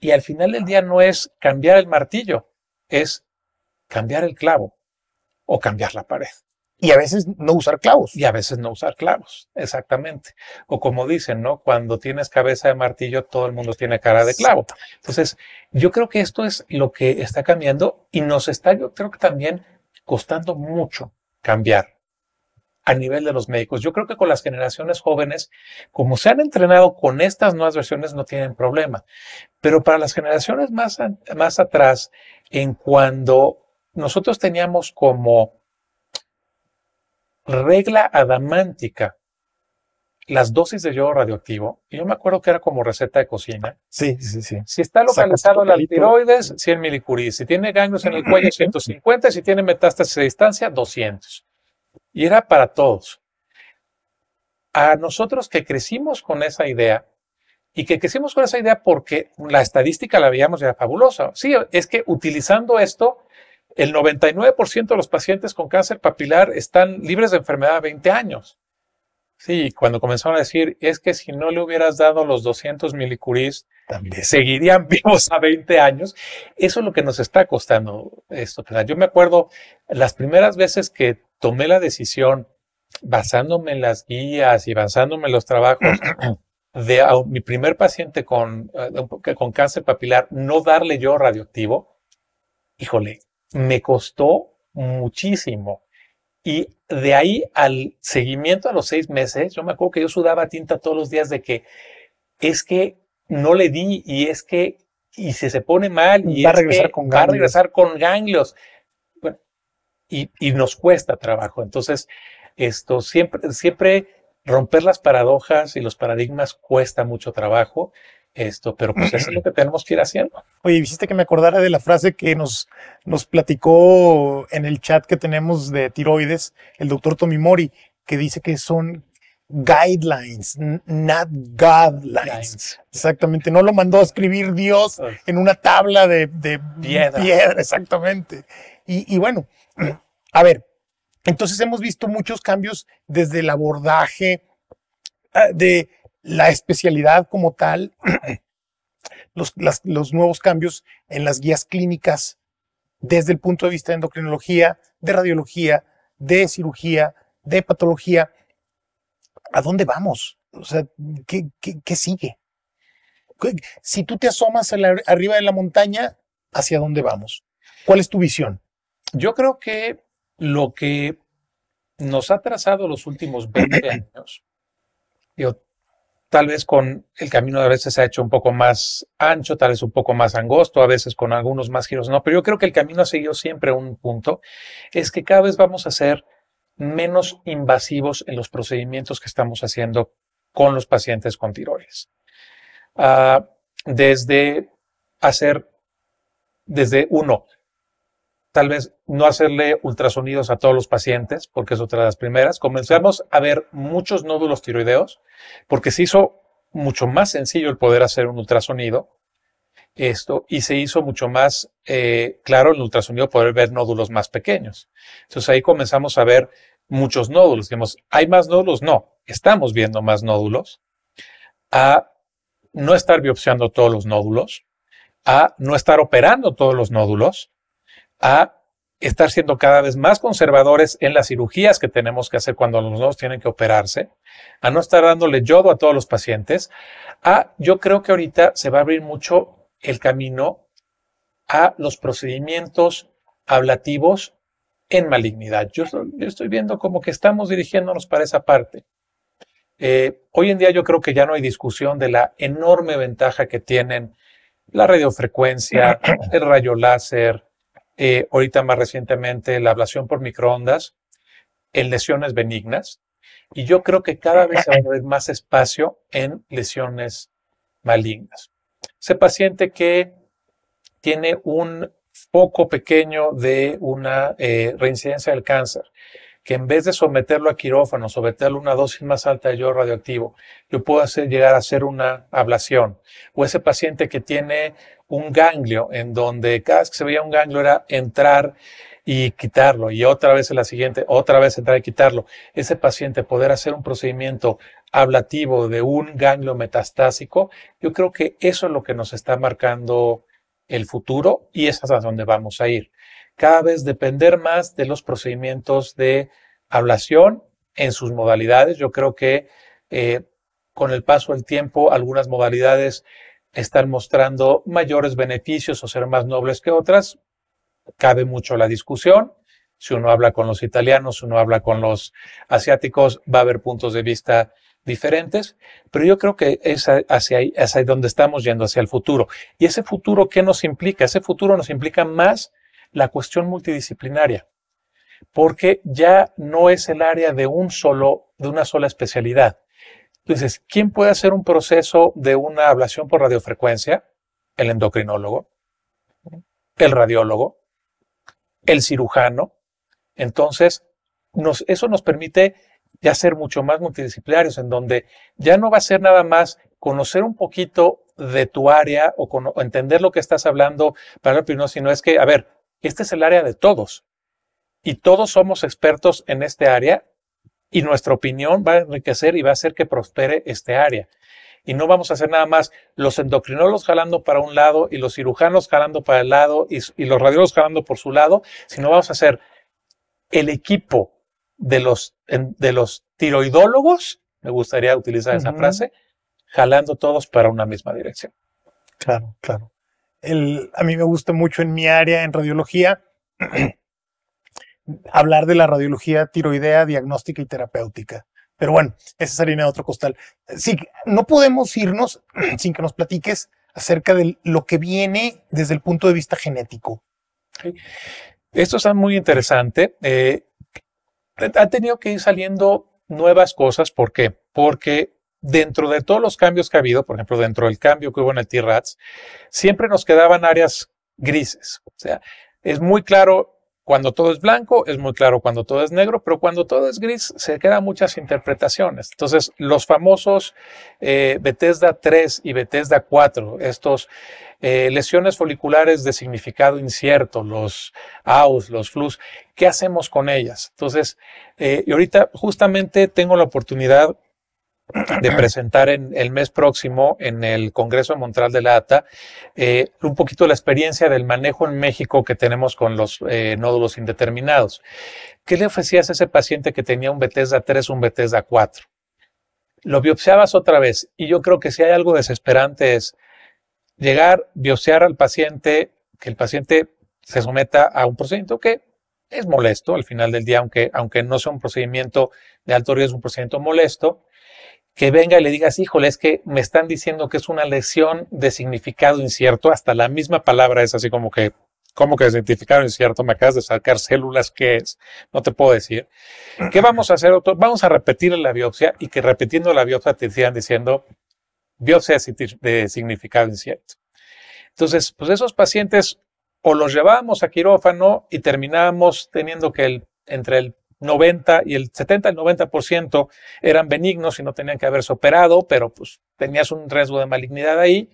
y al final del día no es cambiar el martillo, es cambiar el clavo o cambiar la pared. Y a veces no usar clavos. Y a veces no usar clavos, exactamente. O como dicen, ¿no? Cuando tienes cabeza de martillo, todo el mundo tiene cara de clavo. Entonces, yo creo que esto es lo que está cambiando y nos está, yo creo que también costando mucho cambiar a nivel de los médicos. Yo creo que con las generaciones jóvenes, como se han entrenado con estas nuevas versiones, no tienen problema. Pero para las generaciones más, más atrás, en cuando nosotros teníamos como regla adamántica las dosis de yodo radioactivo, y yo me acuerdo que era como receta de cocina. Sí, sí, sí. Si está localizado en las tiroides, 100 milicuris. Si tiene ganglios en el cuello, 150. Si tiene metástasis de distancia, 200. Y era para todos. A nosotros que crecimos con esa idea, y que crecimos con esa idea porque la estadística la veíamos ya fabulosa. Sí, es que utilizando esto, el 99% de los pacientes con cáncer papilar están libres de enfermedad a 20 años. Sí, cuando comenzaron a decir, es que si no le hubieras dado los 200 milicuris, También. seguirían vivos a 20 años. Eso es lo que nos está costando esto. Yo me acuerdo las primeras veces que tomé la decisión, basándome en las guías y basándome en los trabajos de mi primer paciente con, eh, con cáncer papilar, no darle yo radioactivo, híjole, me costó muchísimo. Y de ahí al seguimiento a los seis meses, yo me acuerdo que yo sudaba tinta todos los días de que es que no le di y es que y si se pone mal y va, a, regresar que con va a regresar con ganglios. y, y, nos cuesta trabajo. Entonces, esto siempre, siempre romper las paradojas y los paradigmas cuesta mucho trabajo. Esto, pero pues eso es lo que tenemos que ir haciendo. Oye, hiciste que me acordara de la frase que nos, nos platicó en el chat que tenemos de tiroides el doctor Mori que dice que son guidelines, not guidelines. Exactamente, no lo mandó a escribir Dios en una tabla de, piedra. exactamente. y bueno, a ver, entonces hemos visto muchos cambios desde el abordaje ah, de la especialidad como tal, los, nuevos cambios en las guías clínicas desde el punto de vista de endocrinología, de radiología, de cirugía, de patología. ¿A dónde vamos? O sea, ¿qué, sigue? Si tú te asomas arriba de la montaña, ¿hacia dónde vamos? ¿Cuál es tu visión? Yo creo que lo que nos ha trazado los últimos 20 años, tal vez con el camino a veces se ha hecho un poco más ancho, tal vez un poco más angosto, a veces con algunos más giros, no, pero yo creo que el camino ha seguido siempre un punto, es que cada vez vamos a ser menos invasivos en los procedimientos que estamos haciendo con los pacientes con tiroides. Ah, desde hacer, desde uno, tal vez no hacerle ultrasonidos a todos los pacientes, porque es otra de las primeras. Comenzamos a ver muchos nódulos tiroideos, porque se hizo mucho más sencillo el poder hacer un ultrasonido. Esto, y se hizo mucho más eh, claro el ultrasonido poder ver nódulos más pequeños. Entonces ahí comenzamos a ver muchos nódulos. Dijimos ¿hay más nódulos? No, estamos viendo más nódulos. A no estar biopsiando todos los nódulos, a no estar operando todos los nódulos, a estar siendo cada vez más conservadores en las cirugías que tenemos que hacer cuando los nodos tienen que operarse, a no estar dándole yodo a todos los pacientes, a yo creo que ahorita se va a abrir mucho el camino a los procedimientos ablativos en malignidad. Yo, estoy viendo como que estamos dirigiéndonos para esa parte. Eh, hoy en día yo creo que ya no hay discusión de la enorme ventaja que tienen la radiofrecuencia, el rayo láser, eh, ahorita más recientemente la ablación por microondas, en lesiones benignas, y yo creo que cada vez va a más espacio en lesiones malignas. Ese paciente que tiene un poco pequeño de una eh, reincidencia del cáncer, que en vez de someterlo a quirófano, someterlo a una dosis más alta de yodo radioactivo, yo puedo hacer, llegar a hacer una ablación. O ese paciente que tiene un ganglio, en donde cada vez que se veía un ganglio era entrar y quitarlo, y otra vez en la siguiente, otra vez entrar y quitarlo. Ese paciente poder hacer un procedimiento ablativo de un ganglio metastásico, yo creo que eso es lo que nos está marcando el futuro y esa es a donde vamos a ir cada vez depender más de los procedimientos de ablación en sus modalidades. Yo creo que eh, con el paso del tiempo algunas modalidades están mostrando mayores beneficios o ser más nobles que otras. Cabe mucho la discusión. Si uno habla con los italianos, si uno habla con los asiáticos, va a haber puntos de vista diferentes, pero yo creo que es hacia ahí, donde estamos yendo, hacia el futuro. Y ese futuro, ¿qué nos implica? Ese futuro nos implica más la cuestión multidisciplinaria, porque ya no es el área de un solo, de una sola especialidad. Entonces, ¿quién puede hacer un proceso de una ablación por radiofrecuencia? El endocrinólogo, el radiólogo, el cirujano. Entonces, eso nos permite ya ser mucho más multidisciplinarios, en donde ya no va a ser nada más conocer un poquito de tu área o, entender lo que estás hablando para el sino es que, a ver, este es el área de todos. Y todos somos expertos en este área y nuestra opinión va a enriquecer y va a hacer que prospere este área. Y no vamos a hacer nada más los endocrinólogos jalando para un lado y los cirujanos jalando para el lado y, los radiólogos jalando por su lado, sino vamos a hacer el equipo de los, de los tiroidólogos, me gustaría utilizar esa frase, jalando todos para una misma dirección. Claro, claro a mí me gusta mucho en mi área, en radiología, hablar de la radiología tiroidea, diagnóstica y terapéutica. Pero bueno, esa es harina de otro costal. Sí, no podemos irnos sin que nos platiques acerca de lo que viene desde el punto de vista genético. Esto está muy interesante. Eh, han tenido que ir saliendo nuevas cosas. ¿Por qué? Porque dentro de todos los cambios que ha habido, por ejemplo, dentro del cambio que hubo en el T-Rats, siempre nos quedaban áreas grises. O sea, es muy claro cuando todo es blanco, es muy claro cuando todo es negro, pero cuando todo es gris se quedan muchas interpretaciones. Entonces, los famosos eh, Bethesda 3 y Bethesda 4, estos eh, lesiones foliculares de significado incierto, los AUS, los FLUS, ¿qué hacemos con ellas? Entonces, eh, y ahorita justamente tengo la oportunidad de presentar en el mes próximo en el Congreso de Montreal de la ATA eh, un poquito la experiencia del manejo en México que tenemos con los eh, nódulos indeterminados. ¿Qué le ofrecías a ese paciente que tenía un Bethesda 3, un Bethesda 4? Lo biopsiabas otra vez y yo creo que si hay algo desesperante es llegar, biopsiar al paciente, que el paciente se someta a un procedimiento que es molesto al final del día, aunque, aunque no sea un procedimiento de alto riesgo, un procedimiento molesto, que venga y le digas, híjole, es que me están diciendo que es una lesión de significado incierto, hasta la misma palabra es así como que, como que significado incierto, me acabas de sacar células, ¿qué es? No te puedo decir. ¿Qué vamos a hacer, Vamos a repetir la biopsia y que repitiendo la biopsia te sigan diciendo biopsia de significado incierto. Entonces, pues esos pacientes o los llevábamos a quirófano y terminábamos teniendo que el, entre el 90 y el 70 al 90% eran benignos y no tenían que haberse operado, pero pues tenías un riesgo de malignidad ahí,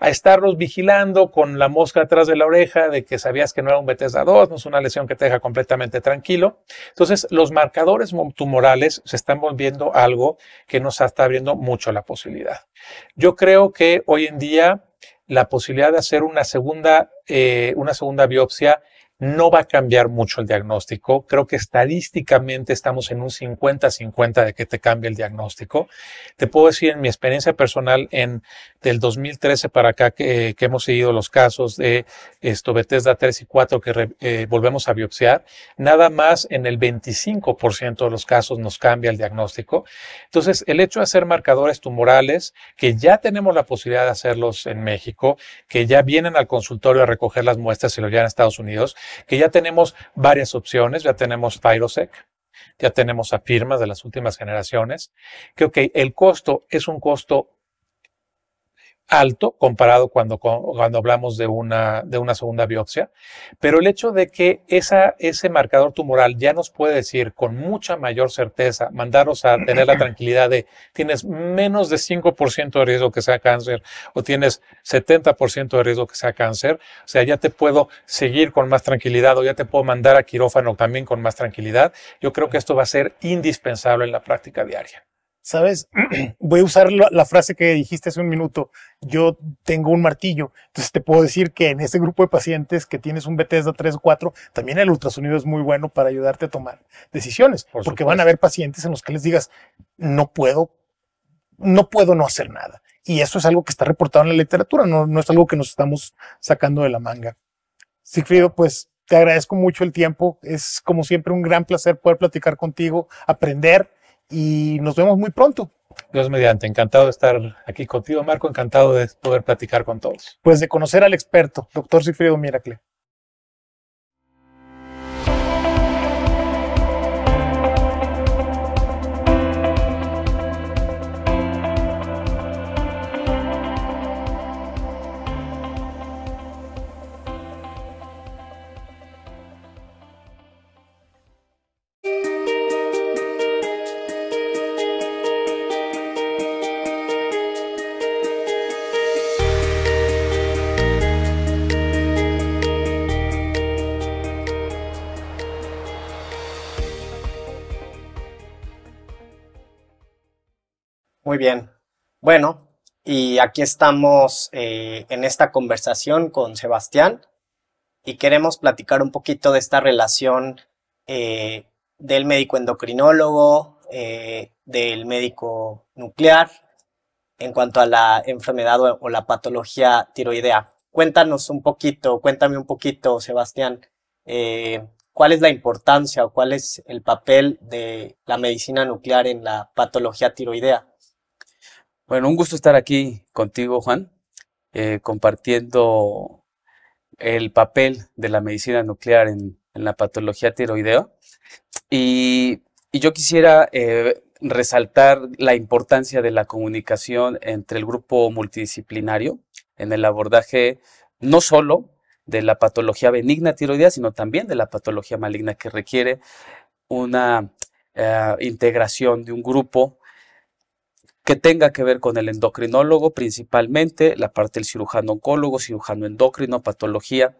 a estarlos vigilando con la mosca atrás de la oreja de que sabías que no era un Bethesda 2, no es una lesión que te deja completamente tranquilo. Entonces, los marcadores tumorales se están volviendo algo que nos está abriendo mucho la posibilidad. Yo creo que hoy en día la posibilidad de hacer una segunda, eh, una segunda biopsia no va a cambiar mucho el diagnóstico. Creo que estadísticamente estamos en un 50-50 de que te cambie el diagnóstico. Te puedo decir en mi experiencia personal en del 2013 para acá que, hemos seguido los casos de esto Bethesda 3 y 4 que eh, volvemos a biopsiar, nada más en el 25% de los casos nos cambia el diagnóstico. Entonces, el hecho de hacer marcadores tumorales, que ya tenemos la posibilidad de hacerlos en México, que ya vienen al consultorio a recoger las muestras y lo llevan a Estados Unidos, que ya tenemos varias opciones, ya tenemos Pyrosec, ya tenemos a firmas de las últimas generaciones, que ok, el costo es un costo alto comparado cuando, cuando hablamos de una, de una segunda biopsia, pero el hecho de que esa, ese marcador tumoral ya nos puede decir con mucha mayor certeza, mandaros a tener la tranquilidad de tienes menos de 5% de riesgo que sea cáncer o tienes 70% de riesgo que sea cáncer, o sea, ya te puedo seguir con más tranquilidad o ya te puedo mandar a quirófano también con más tranquilidad, yo creo que esto va a ser indispensable en la práctica diaria. ¿sabes? Voy a usar la, frase que dijiste hace un minuto, yo tengo un martillo, entonces te puedo decir que en ese grupo de pacientes que tienes un de 3 o 4, también el ultrasonido es muy bueno para ayudarte a tomar decisiones, porque van a haber pacientes en los que les digas, no puedo, no puedo no hacer nada. Y eso es algo que está reportado en la literatura, no es algo que nos estamos sacando de la manga. Sigfrido, pues te agradezco mucho el tiempo. Es como siempre un gran placer poder platicar contigo, aprender y nos vemos muy pronto. Dios mediante, encantado de estar aquí contigo, Marco, encantado de poder platicar con todos. Pues de conocer al experto, doctor Cifrido Miracle. Muy bien. Bueno, y aquí estamos eh, en esta conversación con Sebastián y queremos platicar un poquito de esta relación eh, del médico endocrinólogo, eh, del médico nuclear, en cuanto a la enfermedad o, la patología tiroidea. Cuéntanos un poquito, cuéntame un poquito, Sebastián, cuál es la importancia o cuál es el papel de la medicina nuclear en la patología tiroidea. Bueno, un gusto estar aquí contigo, Juan, eh, compartiendo el papel de la medicina nuclear en, la patología tiroidea. Y, yo quisiera eh, resaltar la importancia de la comunicación entre el grupo multidisciplinario en el abordaje no solo de la patología benigna tiroidea, sino también de la patología maligna que requiere una eh, integración de un grupo que tenga que ver con el endocrinólogo principalmente, la parte del cirujano oncólogo, cirujano endocrino, patología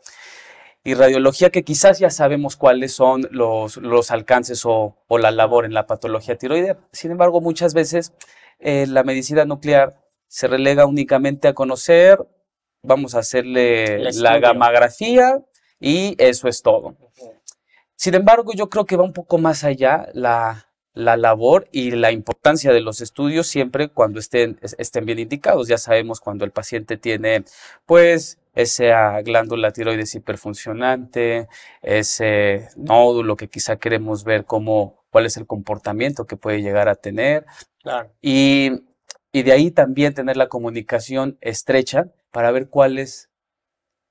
y radiología, que quizás ya sabemos cuáles son los, los alcances o, la labor en la patología tiroidea. Sin embargo, muchas veces eh, la medicina nuclear se relega únicamente a conocer, vamos a hacerle la gamografía y eso es todo. Sin embargo, yo creo que va un poco más allá la, la labor y la importancia de los estudios siempre cuando estén, estén bien indicados. Ya sabemos cuando el paciente tiene, pues, esa ah, glándula tiroides hiperfuncionante, ese nódulo que quizá queremos ver cómo, cuál es el comportamiento que puede llegar a tener. Y, y de ahí también tener la comunicación estrecha para ver cuál es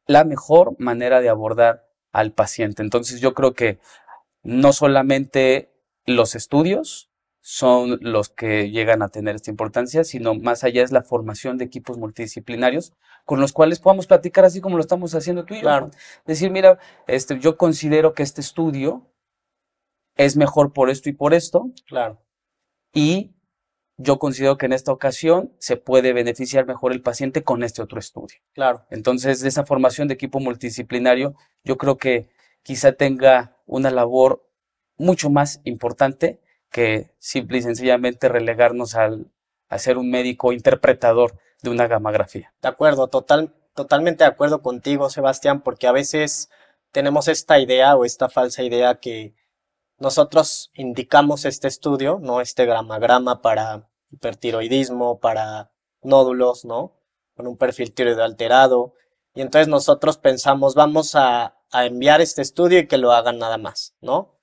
la mejor manera de abordar al paciente. Entonces yo creo que no solamente los estudios son los que llegan a tener esta importancia, sino más allá es la formación de equipos multidisciplinarios con los cuales podamos platicar así como lo estamos haciendo tú y yo. Decir, mira, este, yo considero que este estudio es mejor por esto y por esto. Claro. Y yo considero que en esta ocasión se puede beneficiar mejor el paciente con este otro estudio. Claro. Entonces, esa formación de equipo multidisciplinario, yo creo que quizá tenga una labor mucho más importante que simple y sencillamente relegarnos al, a ser un médico interpretador de una gamografía. De acuerdo, total, totalmente de acuerdo contigo, Sebastián, porque a veces tenemos esta idea o esta falsa idea que nosotros indicamos este estudio, ¿no? Este gramagrama para hipertiroidismo, para nódulos, ¿no? Con un perfil tiroideo alterado. Y entonces nosotros pensamos, vamos a enviar este estudio y que lo hagan nada más, ¿no?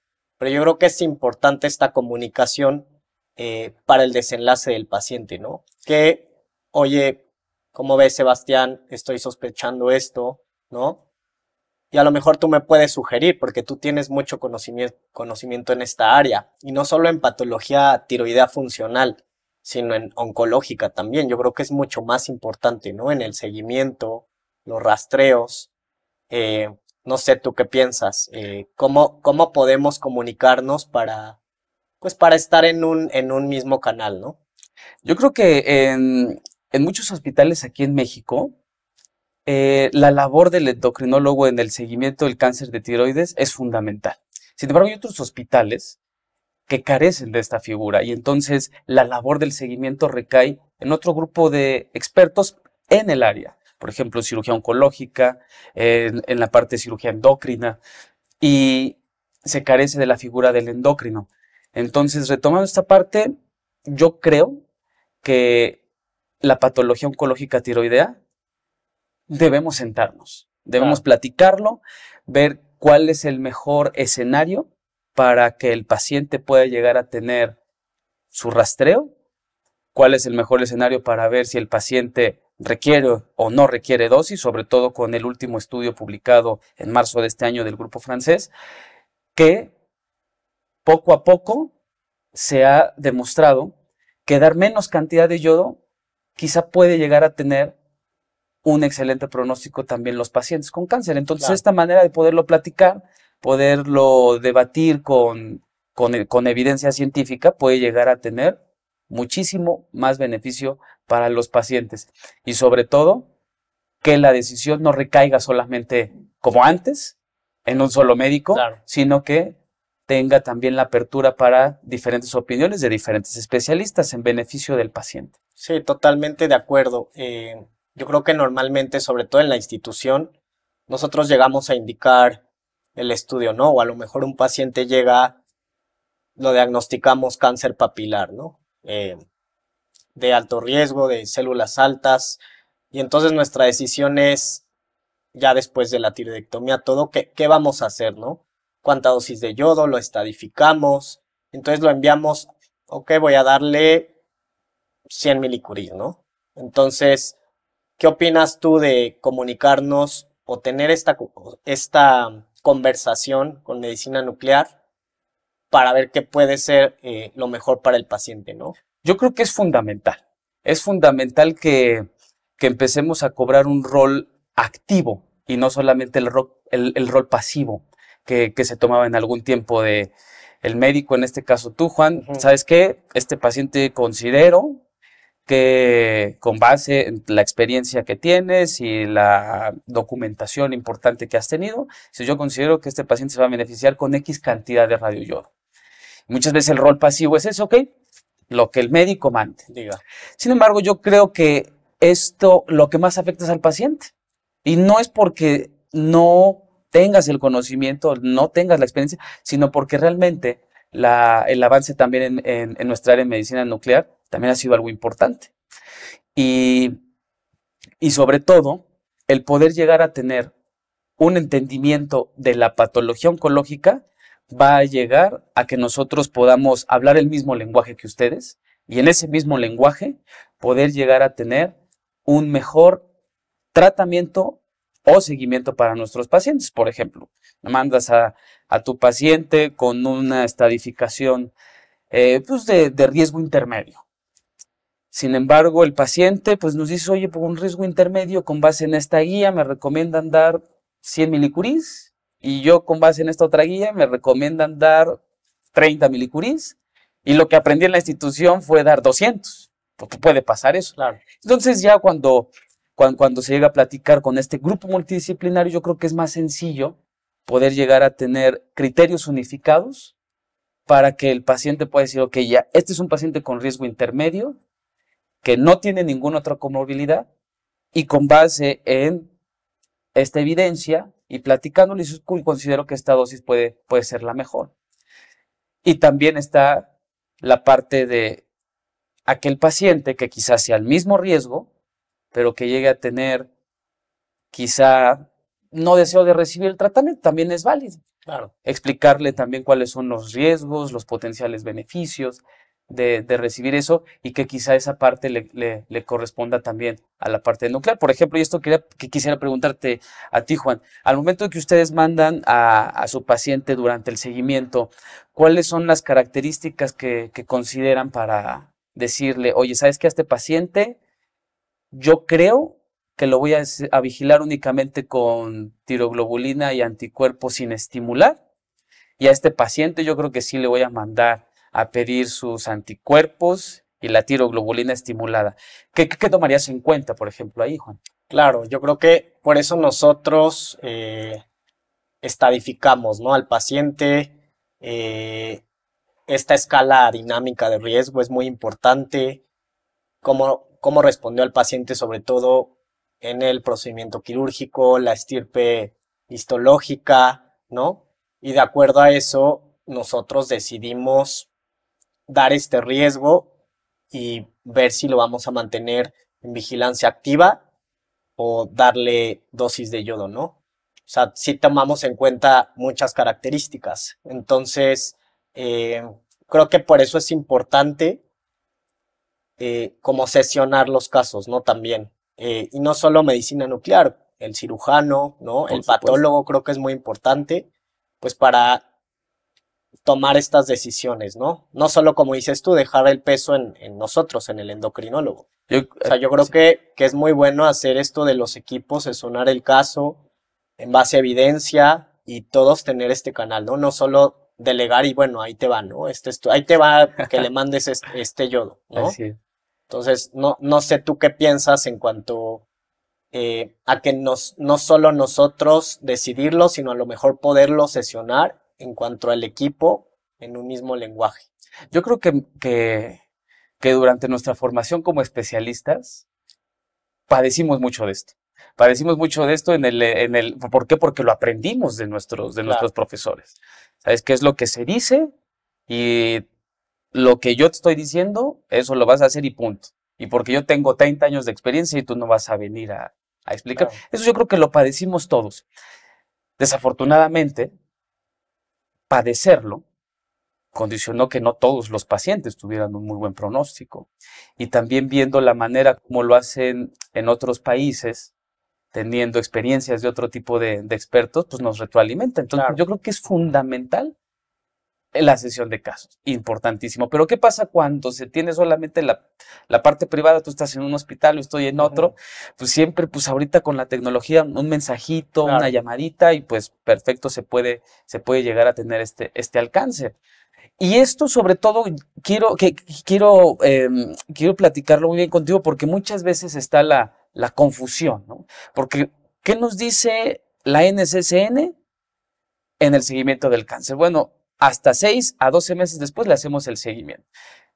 Pero yo creo que es importante esta comunicación eh, para el desenlace del paciente, ¿no? Que, oye, ¿cómo ves, Sebastián? Estoy sospechando esto, ¿no? Y a lo mejor tú me puedes sugerir, porque tú tienes mucho conocimiento, conocimiento en esta área, y no solo en patología tiroidea funcional, sino en oncológica también. Yo creo que es mucho más importante, ¿no? En el seguimiento, los rastreos, eh, no sé tú qué piensas. Eh, ¿cómo, podemos comunicarnos para, pues, para estar en un, en un mismo canal, no? Yo creo que en, muchos hospitales aquí en México, eh, la labor del endocrinólogo en el seguimiento del cáncer de tiroides es fundamental. Sin embargo, hay otros hospitales que carecen de esta figura y entonces la labor del seguimiento recae en otro grupo de expertos en el área por ejemplo, en cirugía oncológica, en, la parte de cirugía endocrina, y se carece de la figura del endocrino. Entonces, retomando esta parte, yo creo que la patología oncológica tiroidea debemos sentarnos, debemos platicarlo, ver cuál es el mejor escenario para que el paciente pueda llegar a tener su rastreo, cuál es el mejor escenario para ver si el paciente requiere o no requiere dosis, sobre todo con el último estudio publicado en marzo de este año del grupo francés, que poco a poco se ha demostrado que dar menos cantidad de yodo quizá puede llegar a tener un excelente pronóstico también los pacientes con cáncer. Entonces, esta manera de poderlo platicar, poderlo debatir con, con, con evidencia científica, puede llegar a tener muchísimo más beneficio para los pacientes. Y sobre todo, que la decisión no recaiga solamente como antes en un solo médico, sino que tenga también la apertura para diferentes opiniones de diferentes especialistas en beneficio del paciente. Sí, totalmente de acuerdo. Eh, yo creo que normalmente, sobre todo en la institución, nosotros llegamos a indicar el estudio, ¿no? O a lo mejor un paciente llega, lo diagnosticamos cáncer papilar, ¿no? Eh, de alto riesgo, de células altas, y entonces nuestra decisión es, ya después de la tiroidectomía, todo, ¿qué, qué vamos a hacer, no? ¿Cuánta dosis de yodo? ¿Lo estadificamos? Entonces lo enviamos, ok, voy a darle 100 milicuris, ¿no? Entonces, ¿qué opinas tú de comunicarnos o tener esta, esta conversación con medicina nuclear para ver qué puede ser eh, lo mejor para el paciente, ¿no? Yo creo que es fundamental. Es fundamental que, empecemos a cobrar un rol activo y no solamente el, rol pasivo que, se tomaba en algún tiempo de el médico, en este caso tú, Juan, ¿sabes qué? Este paciente considero que con base en la experiencia que tienes y la documentación importante que has tenido, si yo considero que este paciente se va a beneficiar con X cantidad de radioyodo. Muchas veces el rol pasivo es eso, ok, lo que el médico mande. Sin embargo, yo creo que esto lo que más afecta es al paciente. Y no es porque no tengas el conocimiento, no tengas la experiencia, sino porque realmente el avance también en, nuestra área de medicina nuclear también ha sido algo importante. y sobre todo, el poder llegar a tener un entendimiento de la patología oncológica va a llegar a que nosotros podamos hablar el mismo lenguaje que ustedes y en ese mismo lenguaje poder llegar a tener un mejor tratamiento o seguimiento para nuestros pacientes. Por ejemplo, mandas a, tu paciente con una estadificación eh, pues, de, riesgo intermedio. Sin embargo, el paciente pues nos dice, oye, por un riesgo intermedio con base en esta guía me recomiendan dar 100 milicuris, y yo con base en esta otra guía me recomiendan dar 30 milicuris y lo que aprendí en la institución fue dar 200. Porque puede pasar eso. Entonces ya cuando, cuando, cuando, se llega a platicar con este grupo multidisciplinario, yo creo que es más sencillo poder llegar a tener criterios unificados para que el paciente pueda decir, ok, ya, este es un paciente con riesgo intermedio, que no tiene ninguna otra comorbilidad, y con base en esta evidencia, y platicándole, considero que esta dosis puede, puede ser la mejor. Y también está la parte de aquel paciente que quizás sea el mismo riesgo, pero que llegue a tener quizá no deseo de recibir el tratamiento, también es válido. Claro. Explicarle también cuáles son los riesgos, los potenciales beneficios, de, recibir eso y que quizá esa parte le, corresponda también a la parte nuclear. Por ejemplo, y esto que quisiera preguntarte a ti, Juan, al momento que ustedes mandan a, su paciente durante el seguimiento, ¿cuáles son las características que, consideran para decirle, oye, ¿sabes que a este paciente yo creo que lo voy a, a vigilar únicamente con tiroglobulina y anticuerpos sin estimular? Y a este paciente yo creo que sí le voy a mandar a pedir sus anticuerpos y la tiroglobulina estimulada. ¿Qué, tomarías en cuenta, por ejemplo, ahí, Juan? Claro, yo creo que por eso nosotros eh, estadificamos ¿no? al paciente. Eh, esta escala dinámica de riesgo es muy importante. Cómo, cómo respondió al paciente, sobre todo en el procedimiento quirúrgico, la estirpe histológica, ¿no? Y de acuerdo a eso, nosotros decidimos dar este riesgo y ver si lo vamos a mantener en vigilancia activa o darle dosis de yodo, ¿no? O sea, sí tomamos en cuenta muchas características. Entonces, eh, creo que por eso es importante eh, como sesionar los casos, ¿no? También. Eh, y no solo medicina nuclear, el cirujano, ¿no? el patólogo creo que es muy importante, pues para tomar estas decisiones, ¿no? No solo, como dices tú, dejar el peso en, nosotros, en el endocrinólogo. o sea, yo creo que, es muy bueno hacer esto de los equipos, sesionar el caso en base a evidencia y todos tener este canal, ¿no? No solo delegar y bueno, ahí te va, ¿no? Este es ahí te va que le mandes este, yodo, ¿no? Así Entonces, no, no sé tú qué piensas en cuanto eh, a que nos, no solo nosotros decidirlo, sino a lo mejor poderlo sesionar en cuanto al equipo en un mismo lenguaje? Yo creo que, que, durante nuestra formación como especialistas padecimos mucho de esto. Padecimos mucho de esto en el, en el ¿por qué? Porque lo aprendimos de nuestros, de nuestros profesores. ¿Sabes qué es lo que se dice? Y lo que yo te estoy diciendo, eso lo vas a hacer y punto. Y porque yo tengo 30 años de experiencia y tú no vas a venir a, explicar. Eso yo creo que lo padecimos todos. Desafortunadamente, padecerlo condicionó que no todos los pacientes tuvieran un muy buen pronóstico. Y también viendo la manera como lo hacen en otros países, teniendo experiencias de otro tipo de, expertos, pues nos retroalimenta. Entonces yo creo que es fundamental la sesión de casos, importantísimo. Pero ¿qué pasa cuando se tiene solamente la, parte privada? Tú estás en un hospital, yo estoy en otro, pues siempre, pues ahorita con la tecnología, un mensajito, una llamadita y pues perfecto se puede, se puede llegar a tener este, este alcance. Y esto sobre todo quiero, que, quiero, em, quiero platicarlo muy bien contigo porque muchas veces está la, la confusión, ¿no? Porque ¿qué nos dice la NCCN en el seguimiento del cáncer? Bueno, hasta 6 a 12 meses después le hacemos el seguimiento.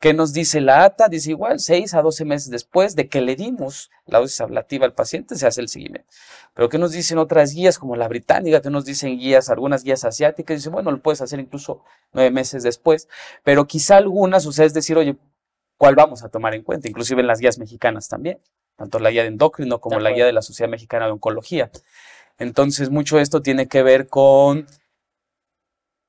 ¿Qué nos dice la ATA? Dice igual, 6 a 12 meses después de que le dimos la dosis ablativa al paciente, se hace el seguimiento. Pero ¿qué nos dicen otras guías como la británica? ¿Qué nos dicen guías, algunas guías asiáticas? Dicen, bueno, lo puedes hacer incluso 9 meses después, pero quizá algunas, ustedes decir, oye, ¿cuál vamos a tomar en cuenta? Inclusive en las guías mexicanas también, tanto la guía de endocrino como la guía de la Sociedad Mexicana de Oncología. Entonces, mucho esto tiene que ver con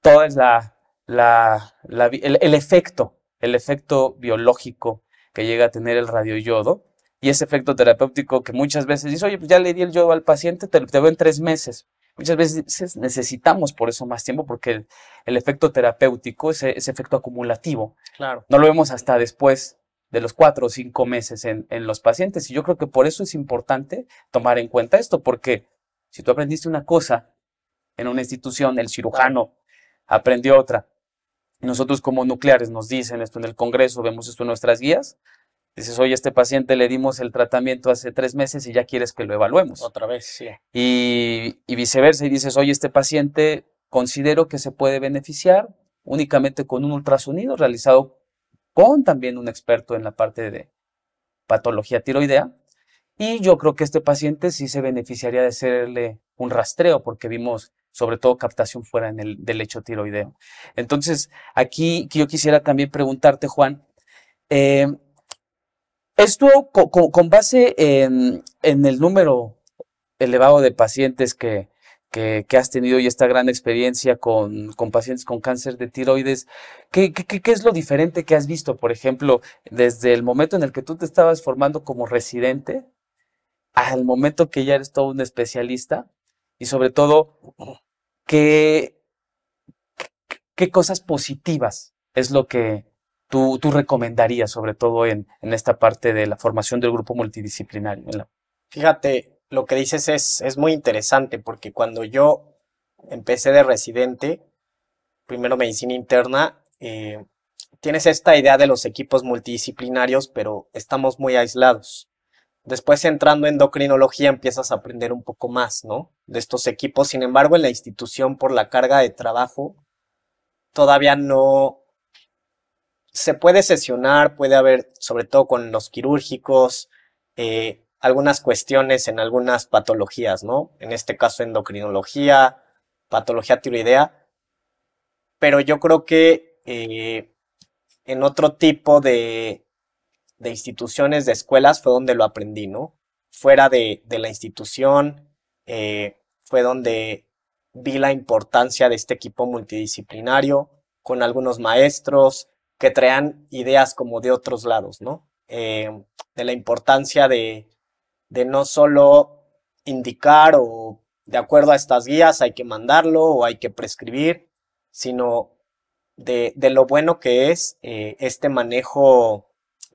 todo es la, la, el, efecto, el efecto biológico que llega a tener el radioyodo y ese efecto terapéutico que muchas veces dice, oye, pues ya le di el yodo al paciente, te, veo en tres meses. Muchas veces necesitamos por eso más tiempo porque el, efecto terapéutico, ese, efecto acumulativo, claro. no lo vemos hasta después de los cuatro o cinco meses en los pacientes. Y yo creo que por eso es importante tomar en cuenta esto, porque si tú aprendiste una cosa en una institución, el cirujano aprendió otra. Nosotros como nucleares nos dicen esto en el Congreso, vemos esto en nuestras guías. Dices, oye, este paciente le dimos el tratamiento hace tres meses y ya quieres que lo evaluemos. Otra vez, sí. Y, viceversa, y dices, oye, este paciente considero que se puede beneficiar únicamente con un ultrasonido realizado con también un experto en la parte de patología tiroidea. Y yo creo que este paciente sí se beneficiaría de hacerle un rastreo, porque vimos sobre todo captación fuera en el, del hecho tiroideo. Entonces, aquí yo quisiera también preguntarte, Juan, eh, esto con, base en, el número elevado de pacientes que, que, has tenido y esta gran experiencia con, con pacientes con cáncer de tiroides, ¿qué, qué, es lo diferente que has visto, por ejemplo, desde el momento en el que tú te estabas formando como residente al momento que ya eres todo un especialista? y sobre todo qué, qué cosas positivas es lo que tú, recomendarías, sobre todo en, esta parte de la formación del grupo multidisciplinario. Fíjate, lo que dices es, es muy interesante porque cuando yo empecé de residente, primero medicina interna, eh, tienes esta idea de los equipos multidisciplinarios, pero estamos muy aislados. Después entrando en endocrinología empiezas a aprender un poco más, ¿no? De estos equipos. Sin embargo, en la institución por la carga de trabajo todavía no se puede sesionar, puede haber, sobre todo con los quirúrgicos, eh, algunas cuestiones en algunas patologías, ¿no? En este caso endocrinología, patología tiroidea. Pero yo creo que eh, en otro tipo de, de instituciones, de escuelas, fue donde lo aprendí, ¿no? Fuera de, de la institución eh, fue donde vi la importancia de este equipo multidisciplinario con algunos maestros que traían ideas como de otros lados, ¿no? Eh, de la importancia de, de no solo indicar o de acuerdo a estas guías hay que mandarlo o hay que prescribir, sino de, de lo bueno que es eh, este manejo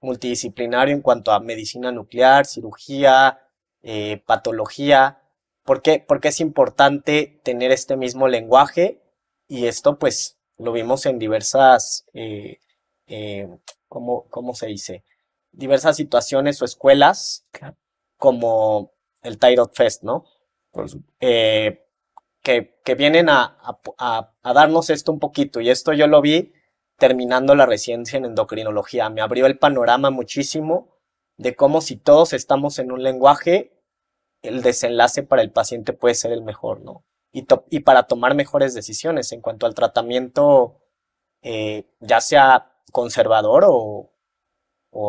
multidisciplinario en cuanto a medicina nuclear, cirugía, eh, patología. ¿Por qué? Porque es importante tener este mismo lenguaje y esto pues lo vimos en diversas, eh, eh ¿cómo, ¿cómo, se dice? Diversas situaciones o escuelas como el Tyrod Fest, ¿no? Eh, que, que, vienen a, a, darnos esto un poquito y esto yo lo vi terminando la residencia en endocrinología. Me abrió el panorama muchísimo de cómo si todos estamos en un lenguaje, el desenlace para el paciente puede ser el mejor, ¿no? Y, para tomar mejores decisiones en cuanto al tratamiento, eh, ya sea conservador o,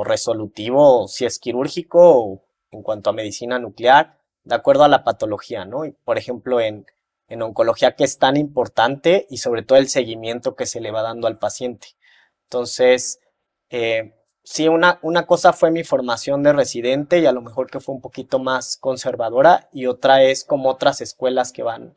resolutivo, si es quirúrgico, o en cuanto a medicina nuclear, de acuerdo a la patología, ¿no? por ejemplo, en en oncología que es tan importante y sobre todo el seguimiento que se le va dando al paciente. Entonces, eh, sí, una, una cosa fue mi formación de residente y a lo mejor que fue un poquito más conservadora y otra es como otras escuelas que van,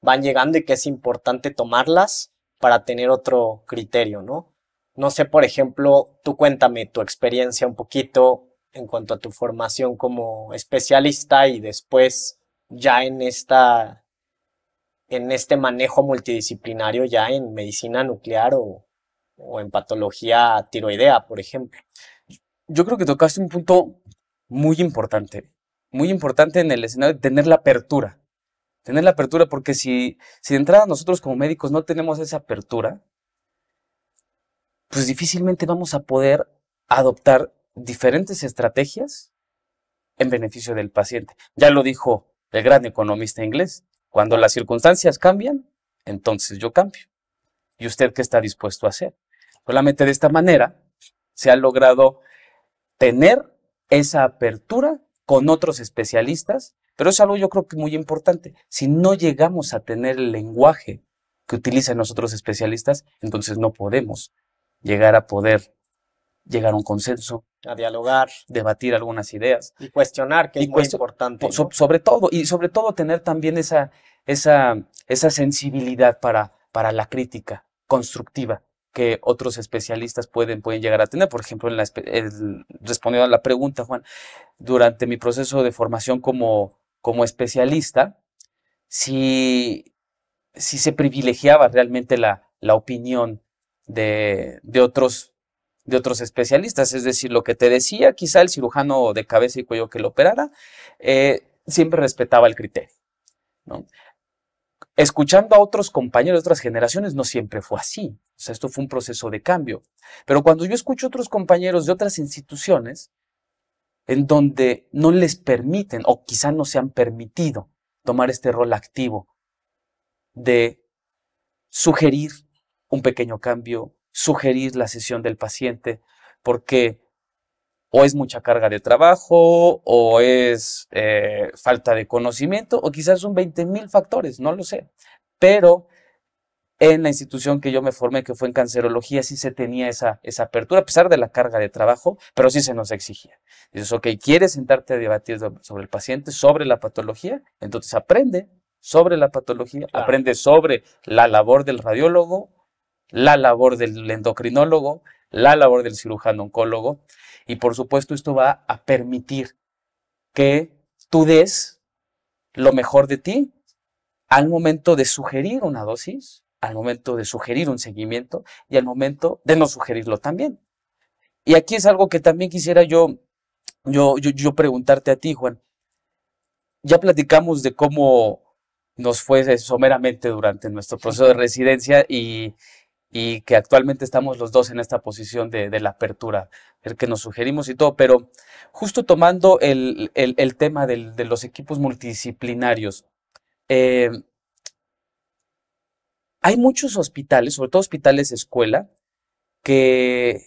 van llegando y que es importante tomarlas para tener otro criterio, ¿no? No sé, por ejemplo, tú cuéntame tu experiencia un poquito en cuanto a tu formación como especialista y después ya en esta en este manejo multidisciplinario ya en medicina nuclear o, o en patología tiroidea, por ejemplo. Yo creo que tocaste un punto muy importante, muy importante en el escenario de tener la apertura. Tener la apertura, porque si, si de entrada nosotros como médicos no tenemos esa apertura, pues difícilmente vamos a poder adoptar diferentes estrategias en beneficio del paciente. Ya lo dijo el gran economista inglés, cuando las circunstancias cambian, entonces yo cambio. ¿Y usted qué está dispuesto a hacer? Solamente de esta manera se ha logrado tener esa apertura con otros especialistas, pero es algo yo creo que muy importante. Si no llegamos a tener el lenguaje que utilizan los otros especialistas, entonces no podemos llegar a poder llegar a un consenso. A dialogar. Debatir algunas ideas. Y cuestionar, que es muy importante. Pues, sobre todo, y sobre todo tener también esa, esa, esa sensibilidad para, para la crítica constructiva que otros especialistas pueden, pueden llegar a tener. Por ejemplo, en respondiendo a la pregunta, Juan, durante mi proceso de formación como, como especialista, si, si se privilegiaba realmente la, la opinión de, de, otros de otros especialistas. Es decir, lo que te decía quizá el cirujano de cabeza y cuello que lo operara, eh, siempre respetaba el criterio. Escuchando a otros compañeros de otras generaciones no siempre fue así. O sea, esto fue un proceso de cambio. Pero cuando yo escucho a otros compañeros de otras instituciones, en donde no les permiten o quizá no se han permitido tomar este rol activo de sugerir un pequeño cambio, sugerir la sesión del paciente porque o es mucha carga de trabajo, o es eh, falta de conocimiento, o quizás son 20 mil factores, no lo sé. Pero en la institución que yo me formé, que fue en cancerología, sí se tenía esa, esa apertura, a pesar de la carga de trabajo, pero sí se nos exigía. Dices, ok, ¿quieres sentarte a debatir sobre el paciente, sobre la patología? Entonces aprende sobre la patología, aprende sobre la labor del radiólogo la labor del endocrinólogo, la labor del cirujano oncólogo y por supuesto esto va a permitir que tú des lo mejor de ti al momento de sugerir una dosis, al momento de sugerir un seguimiento y al momento de no sugerirlo también. Y aquí es algo que también quisiera yo, yo, yo, preguntarte a ti, Juan. Ya platicamos de cómo nos fue someramente durante nuestro proceso de residencia y, y que actualmente estamos los dos en esta posición de, la apertura, el que nos sugerimos y todo, pero justo tomando el, tema de los equipos multidisciplinarios, eh, hay muchos hospitales, sobre todo hospitales escuela, que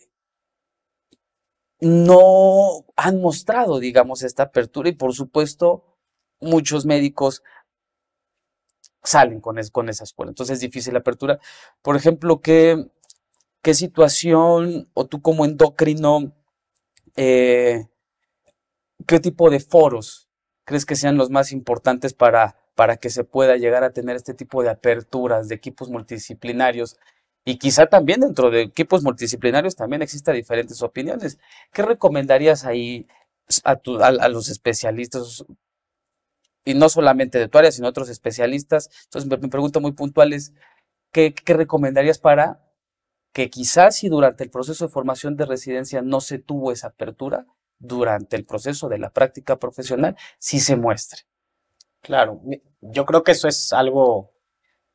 no han mostrado, digamos, esta apertura y por supuesto muchos médicos salen con, con esa escuela. Entonces es difícil la apertura. Por ejemplo, ¿qué, qué situación o tú como endocrino, eh, qué tipo de foros crees que sean los más importantes para, para que se pueda llegar a tener este tipo de aperturas de equipos multidisciplinarios? Y quizá también dentro de equipos multidisciplinarios también exista diferentes opiniones. ¿Qué recomendarías ahí pues, a, a, a, los especialistas y no solamente de tu área, sino otros especialistas. Entonces, me, pregunta muy puntual es, ¿qué, recomendarías para que quizás si durante el proceso de formación de residencia no se tuvo esa apertura, durante el proceso de la práctica profesional, sí se muestre? Claro, yo creo que eso es algo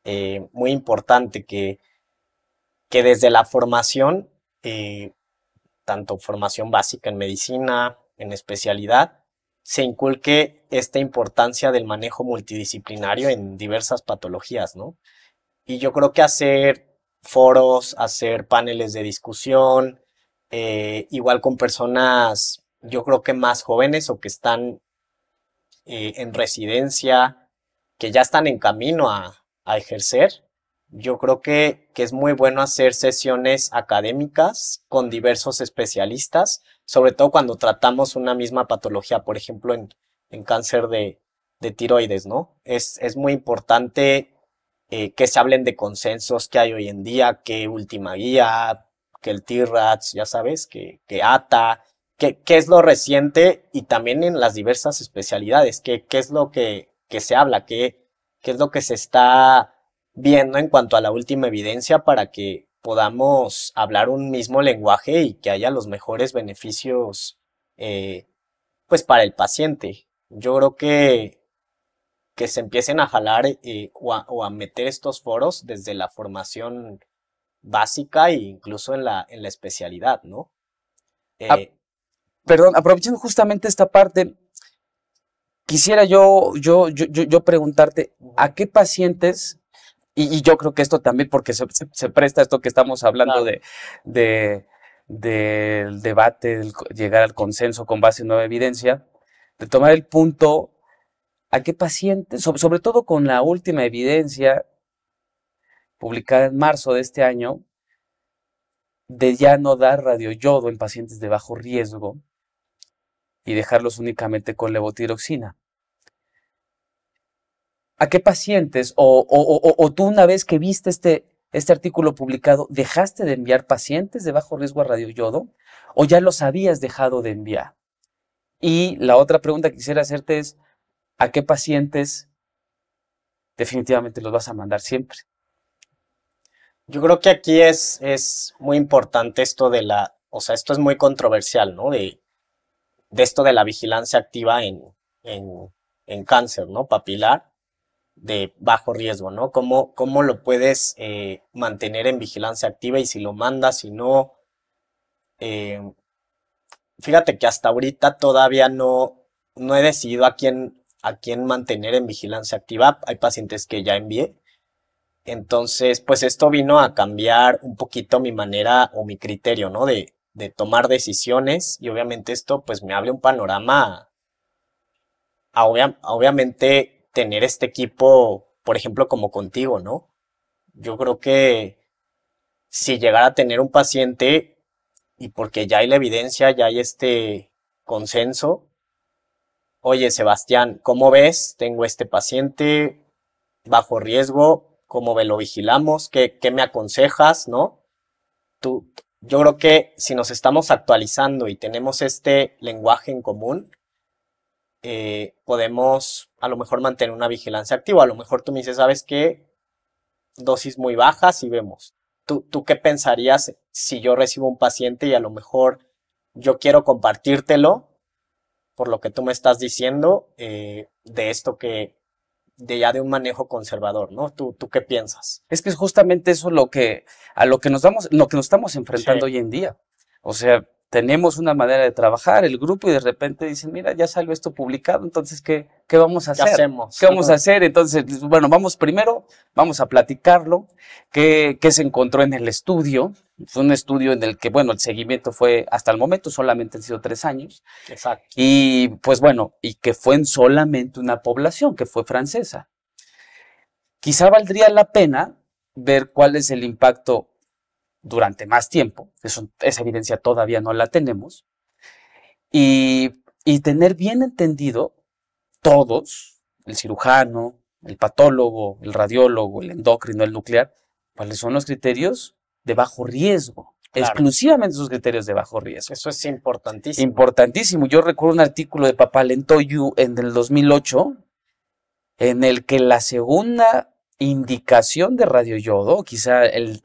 eh, muy importante, que, que desde la formación, eh, tanto formación básica en medicina, en especialidad, se inculque esta importancia del manejo multidisciplinario en diversas patologías, ¿no? Y yo creo que hacer foros, hacer paneles de discusión, eh, igual con personas, yo creo que más jóvenes o que están eh, en residencia, que ya están en camino a ejercer, yo creo que, que es muy bueno hacer sesiones académicas con diversos especialistas, sobre todo cuando tratamos una misma patología, por ejemplo, en, en cáncer de, de tiroides, ¿no? Es, es muy importante eh, que se hablen de consensos que hay hoy en día, que última guía, que el T-RATS, ya sabes, que, ATA, que, es lo reciente y también en las diversas especialidades, que, es lo que, que se habla, que, que es lo que se está viendo en cuanto a la última evidencia para que podamos hablar un mismo lenguaje y que haya los mejores beneficios eh, pues para el paciente. Yo creo que, que se empiecen a jalar eh, o, a, meter estos foros desde la formación básica e incluso en la, en la especialidad, ¿no? Eh, ah, perdón, aprovechando justamente esta parte, quisiera yo, yo, yo, yo preguntarte, ¿a qué pacientes y, yo creo que esto también, porque se, presta esto que estamos hablando de, del debate, llegar al consenso con base en nueva evidencia, de tomar el punto a qué pacientes, sobre, todo con la última evidencia publicada en marzo de este año, de ya no dar radioyodo en pacientes de bajo riesgo y dejarlos únicamente con levotiroxina. ¿A qué pacientes o, tú una vez que viste este, este artículo publicado, dejaste de enviar pacientes de bajo riesgo a radioyodo o ya los habías dejado de enviar? Y la otra pregunta que quisiera hacerte es, ¿a qué pacientes definitivamente los vas a mandar siempre? Yo creo que aquí es, es muy importante esto de la, o sea, esto es muy controversial, ¿no? De, de esto de la vigilancia activa en, en, en cáncer, ¿no? Papilar de bajo riesgo, ¿no? ¿Cómo, cómo lo puedes eh, mantener en vigilancia activa y si lo mandas, si no? Eh, fíjate que hasta ahorita todavía no, no he decidido a quién, a quién mantener en vigilancia activa. Hay pacientes que ya envié. Entonces, pues esto vino a cambiar un poquito mi manera o mi criterio, ¿no? De, de tomar decisiones y obviamente esto pues me abre un panorama obviamente tener este equipo, por ejemplo, como contigo, ¿no? Yo creo que si llegara a tener un paciente, y porque ya hay la evidencia, ya hay este consenso, oye, Sebastián, ¿cómo ves? Tengo este paciente bajo riesgo, ¿cómo ve? ¿Lo vigilamos? ¿Qué, me aconsejas? ¿No? Tú, yo creo que si nos estamos actualizando y tenemos este lenguaje en común, eh, podemos a lo mejor mantener una vigilancia activa. A lo mejor tú me dices, ¿sabes qué? Dosis muy bajas y vemos. ¿Tú, ¿Tú qué pensarías si yo recibo un paciente y a lo mejor yo quiero compartírtelo por lo que tú me estás diciendo eh, de esto que, de ya de un manejo conservador, ¿no? ¿Tú, ¿Tú qué piensas? Es que es justamente eso lo que, a lo que nos damos, lo que nos estamos enfrentando hoy en día. O sea, tenemos una manera de trabajar, el grupo, y de repente dicen, mira, ya salió esto publicado, entonces, ¿qué, qué vamos a hacer? ¿Qué, hacemos? ¿Qué vamos a hacer? Entonces, pues, bueno, vamos primero, vamos a platicarlo, qué, se encontró en el estudio. Es un estudio en el que, bueno, el seguimiento fue hasta el momento, solamente han sido tres años. Exacto. Y pues bueno, y que fue en solamente una población, que fue francesa. Quizá valdría la pena ver cuál es el impacto durante más tiempo, esa evidencia todavía no la tenemos, y, tener bien entendido todos, el cirujano, el patólogo, el radiólogo, el endocrino, el nuclear, cuáles son los criterios de bajo riesgo. Exclusivamente esos criterios de bajo riesgo. Eso es importantísimo. Importantísimo. Yo recuerdo un artículo de Papalentoyu en el 2008, en el que la segunda indicación de radioyodo, quizá el,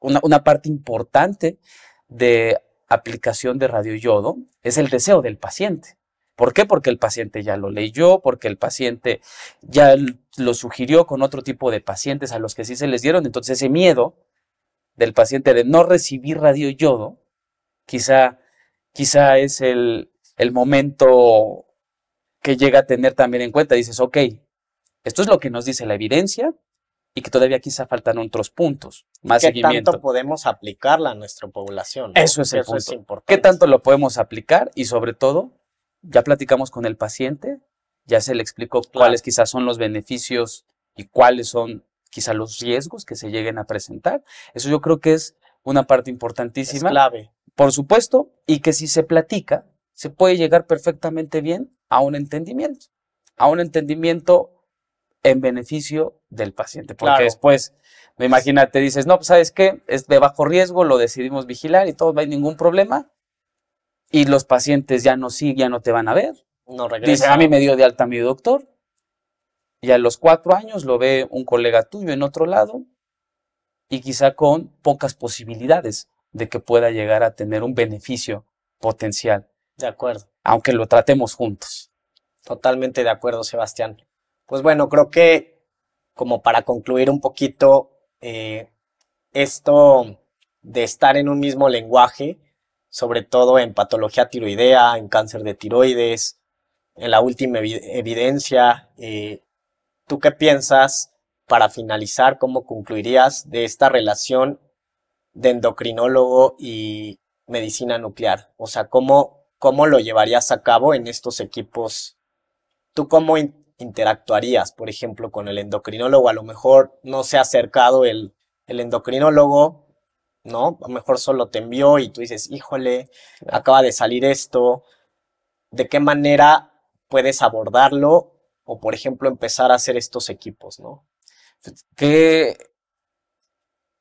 una, parte importante de aplicación de yodo es el deseo del paciente. ¿Por qué? Porque el paciente ya lo leyó, porque el paciente ya lo sugirió con otro tipo de pacientes a los que sí se les dieron. Entonces ese miedo del paciente de no recibir radioyodo, quizá, quizá es el, el momento que llega a tener también en cuenta. Dices, ok, esto es lo que nos dice la evidencia, y que todavía quizá faltan otros puntos, más ¿Qué tanto podemos aplicarla a nuestra población? Eso es el punto. ¿Qué tanto lo podemos aplicar? Y sobre todo, ya platicamos con el paciente, ya se le explicó cuáles quizás son los beneficios y cuáles son quizás los riesgos que se lleguen a presentar. Eso yo creo que es una parte importantísima. Es clave. Por supuesto, y que si se platica, se puede llegar perfectamente bien a un entendimiento, a un entendimiento en beneficio del paciente. Porque después, me pues, imagínate, dices, no, pues sabes qué, es de bajo riesgo, lo decidimos vigilar y todo, no hay ningún problema. Y los pacientes ya no sí, ya no te van a ver. No Dice, a mí me dio de alta mi doctor. Y a los cuatro años lo ve un colega tuyo en otro lado y quizá con pocas posibilidades de que pueda llegar a tener un beneficio potencial. De acuerdo. Aunque lo tratemos juntos. Totalmente de acuerdo, Sebastián. Pues bueno, creo que como para concluir un poquito eh, esto de estar en un mismo lenguaje, sobre todo en patología tiroidea, en cáncer de tiroides, en la última evidencia. Eh, ¿Tú qué piensas para finalizar? ¿Cómo concluirías de esta relación de endocrinólogo y medicina nuclear? O sea, ¿cómo, cómo lo llevarías a cabo en estos equipos? ¿Tú cómo, interactuarías, por ejemplo, con el endocrinólogo? A lo mejor no se ha acercado el, endocrinólogo, ¿no? A lo mejor solo te envió y tú dices, híjole, acaba de salir esto. ¿De qué manera puedes abordarlo? O, por ejemplo, empezar a hacer estos equipos, ¿no? ¿Qué,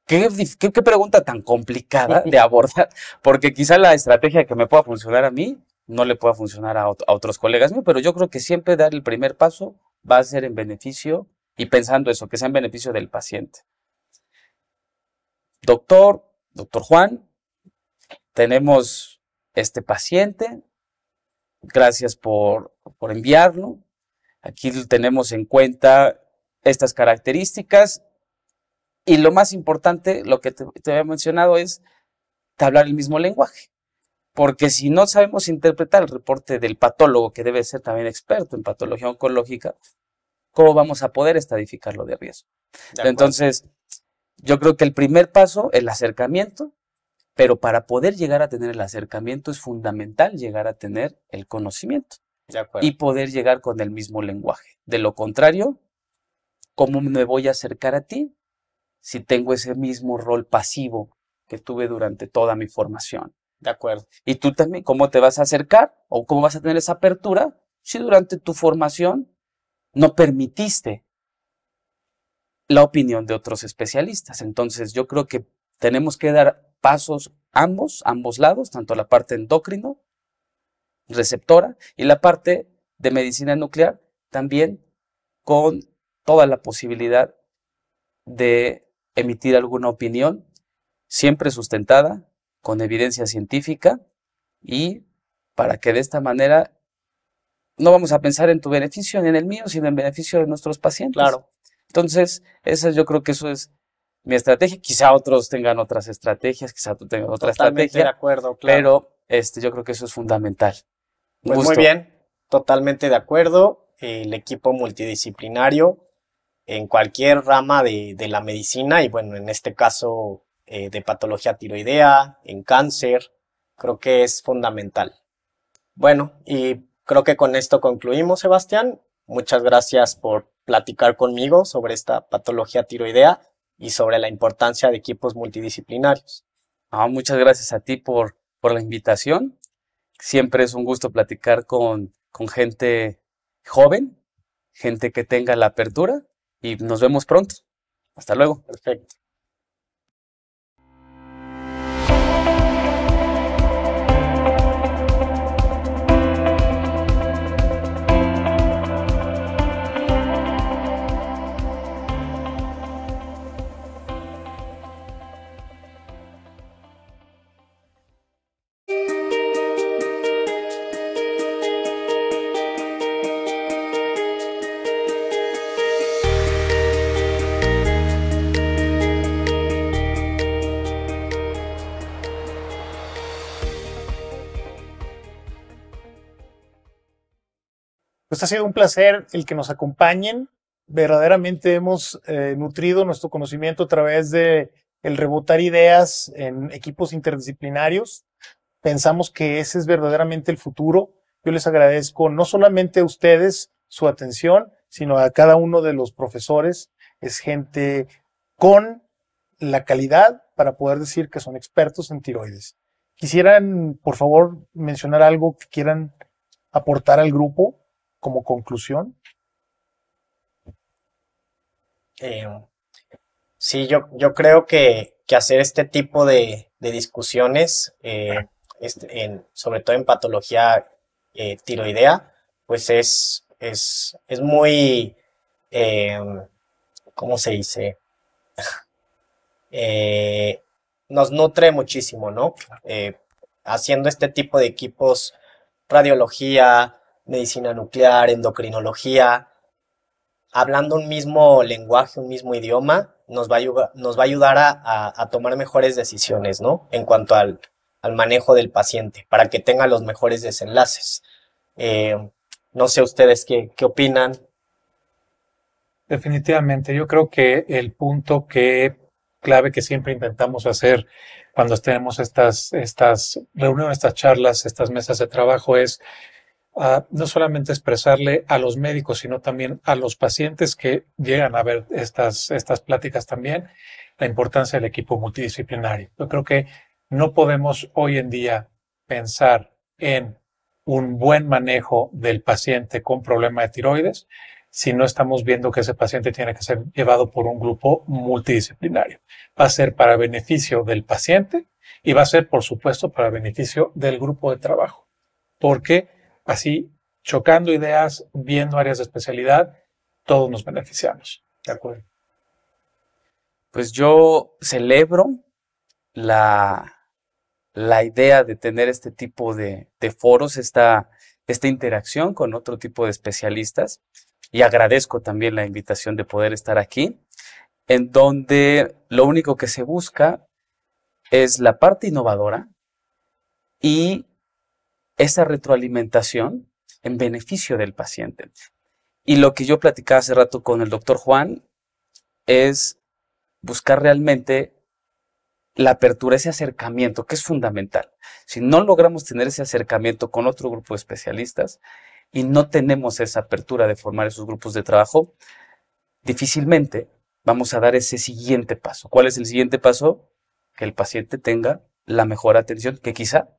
qué, qué pregunta tan complicada de abordar? Porque quizá la estrategia que me pueda funcionar a mí no le pueda funcionar a, otros colegas míos, pero yo creo que siempre dar el primer paso va a ser en beneficio y pensando eso, que sea en beneficio del paciente. Doctor, doctor Juan, tenemos este paciente, gracias por, enviarlo. Aquí tenemos en cuenta estas características y lo más importante, lo que te, te había mencionado es hablar el mismo lenguaje porque si no sabemos interpretar el reporte del patólogo, que debe ser también experto en patología oncológica, ¿cómo vamos a poder estadificarlo de riesgo? Entonces, yo creo que el primer paso, el acercamiento, pero para poder llegar a tener el acercamiento es fundamental llegar a tener el conocimiento y poder llegar con el mismo lenguaje. De lo contrario, ¿cómo me voy a acercar a ti si tengo ese mismo rol pasivo que tuve durante toda mi formación? De acuerdo. ¿Y tú también cómo te vas a acercar o cómo vas a tener esa apertura si durante tu formación no permitiste la opinión de otros especialistas? Entonces yo creo que tenemos que dar pasos ambos, ambos lados, tanto la parte endocrino, receptora, y la parte de medicina nuclear, también con toda la posibilidad de emitir alguna opinión, siempre sustentada con evidencia científica y para que de esta manera no vamos a pensar en tu beneficio ni en el mío, sino en beneficio de nuestros pacientes. Claro. Entonces, esa yo creo que eso es mi estrategia. Quizá otros tengan otras estrategias, quizá tú tengas otra Totalmente estrategia. De acuerdo, claro. Pero este, yo creo que eso es fundamental. Pues muy bien, totalmente de acuerdo. El equipo multidisciplinario en cualquier rama de, de la medicina y bueno, en este caso eh, de patología tiroidea, en cáncer. Creo que es fundamental. Bueno, y creo que con esto concluimos, Sebastián. Muchas gracias por platicar conmigo sobre esta patología tiroidea y sobre la importancia de equipos multidisciplinarios. Ah, muchas gracias a ti por, por la invitación. Siempre es un gusto platicar con, con gente joven, gente que tenga la apertura y nos vemos pronto. Hasta luego. Perfecto. Pues, ha sido un placer el que nos acompañen. Verdaderamente hemos eh, nutrido nuestro conocimiento a través de el rebotar ideas en equipos interdisciplinarios. Pensamos que ese es verdaderamente el futuro. Yo les agradezco no solamente a ustedes su atención, sino a cada uno de los profesores. Es gente con la calidad para poder decir que son expertos en tiroides. Quisieran, por favor, mencionar algo que quieran aportar al grupo como conclusión? Eh, sí, yo, yo creo que, hacer este tipo de, discusiones, eh, este, sobre todo en patología eh, tiroidea, pues es, es, es muy, ¿cómo se dice? nos nutre muchísimo, ¿no? haciendo este tipo de equipos, radiología, medicina nuclear, endocrinología, hablando un mismo lenguaje, un mismo idioma, nos va a, ayudar, nos va a, ayudar tomar mejores decisiones, ¿no? En cuanto al, manejo del paciente, para que tenga los mejores desenlaces. Eh, no sé ustedes qué, opinan. Definitivamente, yo creo que el punto que clave que siempre intentamos hacer cuando tenemos estas reuniones, estas charlas, estas mesas de trabajo es no solamente expresarle a los médicos, sino también a los pacientes que llegan a ver estas, estas pláticas también, la importancia del equipo multidisciplinario. Yo creo que no podemos hoy en día pensar en un buen manejo del paciente con problema de tiroides si no estamos viendo que ese paciente tiene que ser llevado por un grupo multidisciplinario. Va a ser para beneficio del paciente y va a ser, por supuesto, para beneficio del grupo de trabajo. Porque Así, chocando ideas, viendo áreas de especialidad, todos nos beneficiamos. De acuerdo. Pues yo celebro la, la idea de tener este tipo de, foros, esta, esta interacción con otro tipo de especialistas y agradezco también la invitación de poder estar aquí, en donde lo único que se busca es la parte innovadora y esa retroalimentación en beneficio del paciente. Y lo que yo platicaba hace rato con el doctor Juan es buscar realmente la apertura, ese acercamiento, que es fundamental. Si no logramos tener ese acercamiento con otro grupo de especialistas y no tenemos esa apertura de formar esos grupos de trabajo, difícilmente vamos a dar ese siguiente paso. ¿Cuál es el siguiente paso? Que el paciente tenga la mejor atención que quizá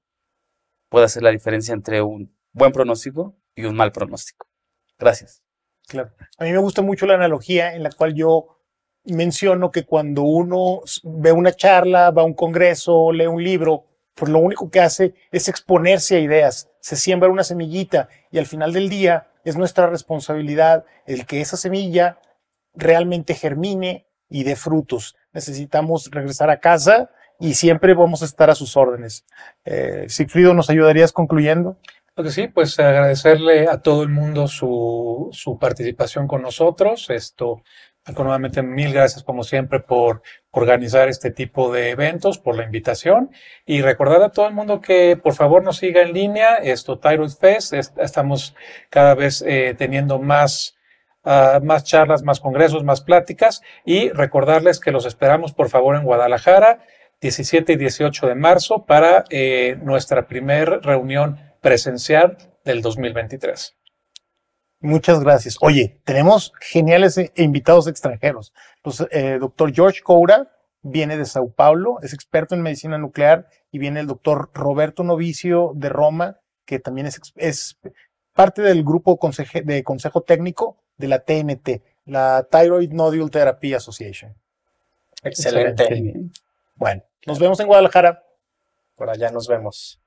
puede hacer la diferencia entre un buen pronóstico y un mal pronóstico. Gracias. Claro. A mí me gusta mucho la analogía en la cual yo menciono que cuando uno ve una charla, va a un congreso, lee un libro, pues lo único que hace es exponerse a ideas, se siembra una semillita y al final del día es nuestra responsabilidad el que esa semilla realmente germine y dé frutos. Necesitamos regresar a casa, y siempre vamos a estar a sus órdenes. Eh, Sigfrido, ¿nos ayudarías concluyendo? Lo sí, pues agradecerle a todo el mundo su, su participación con nosotros. Esto, pues, nuevamente, mil gracias como siempre por organizar este tipo de eventos, por la invitación. Y recordar a todo el mundo que por favor nos siga en línea. Esto, Tyrus Fest, estamos cada vez eh, teniendo más... Ah, más charlas, más congresos, más pláticas y recordarles que los esperamos por favor en Guadalajara, 17 y 18 de marzo para eh, nuestra primera reunión presencial del 2023. Muchas gracias. Oye, tenemos geniales eh, invitados extranjeros. Pues, eh, doctor George Coura viene de Sao Paulo, es experto en medicina nuclear, y viene el doctor Roberto Novicio de Roma, que también es, parte del grupo de consejo técnico de la TNT, la Thyroid Nodule Therapy Association. Excelente. Bueno, nos vemos en Guadalajara. Por allá nos vemos.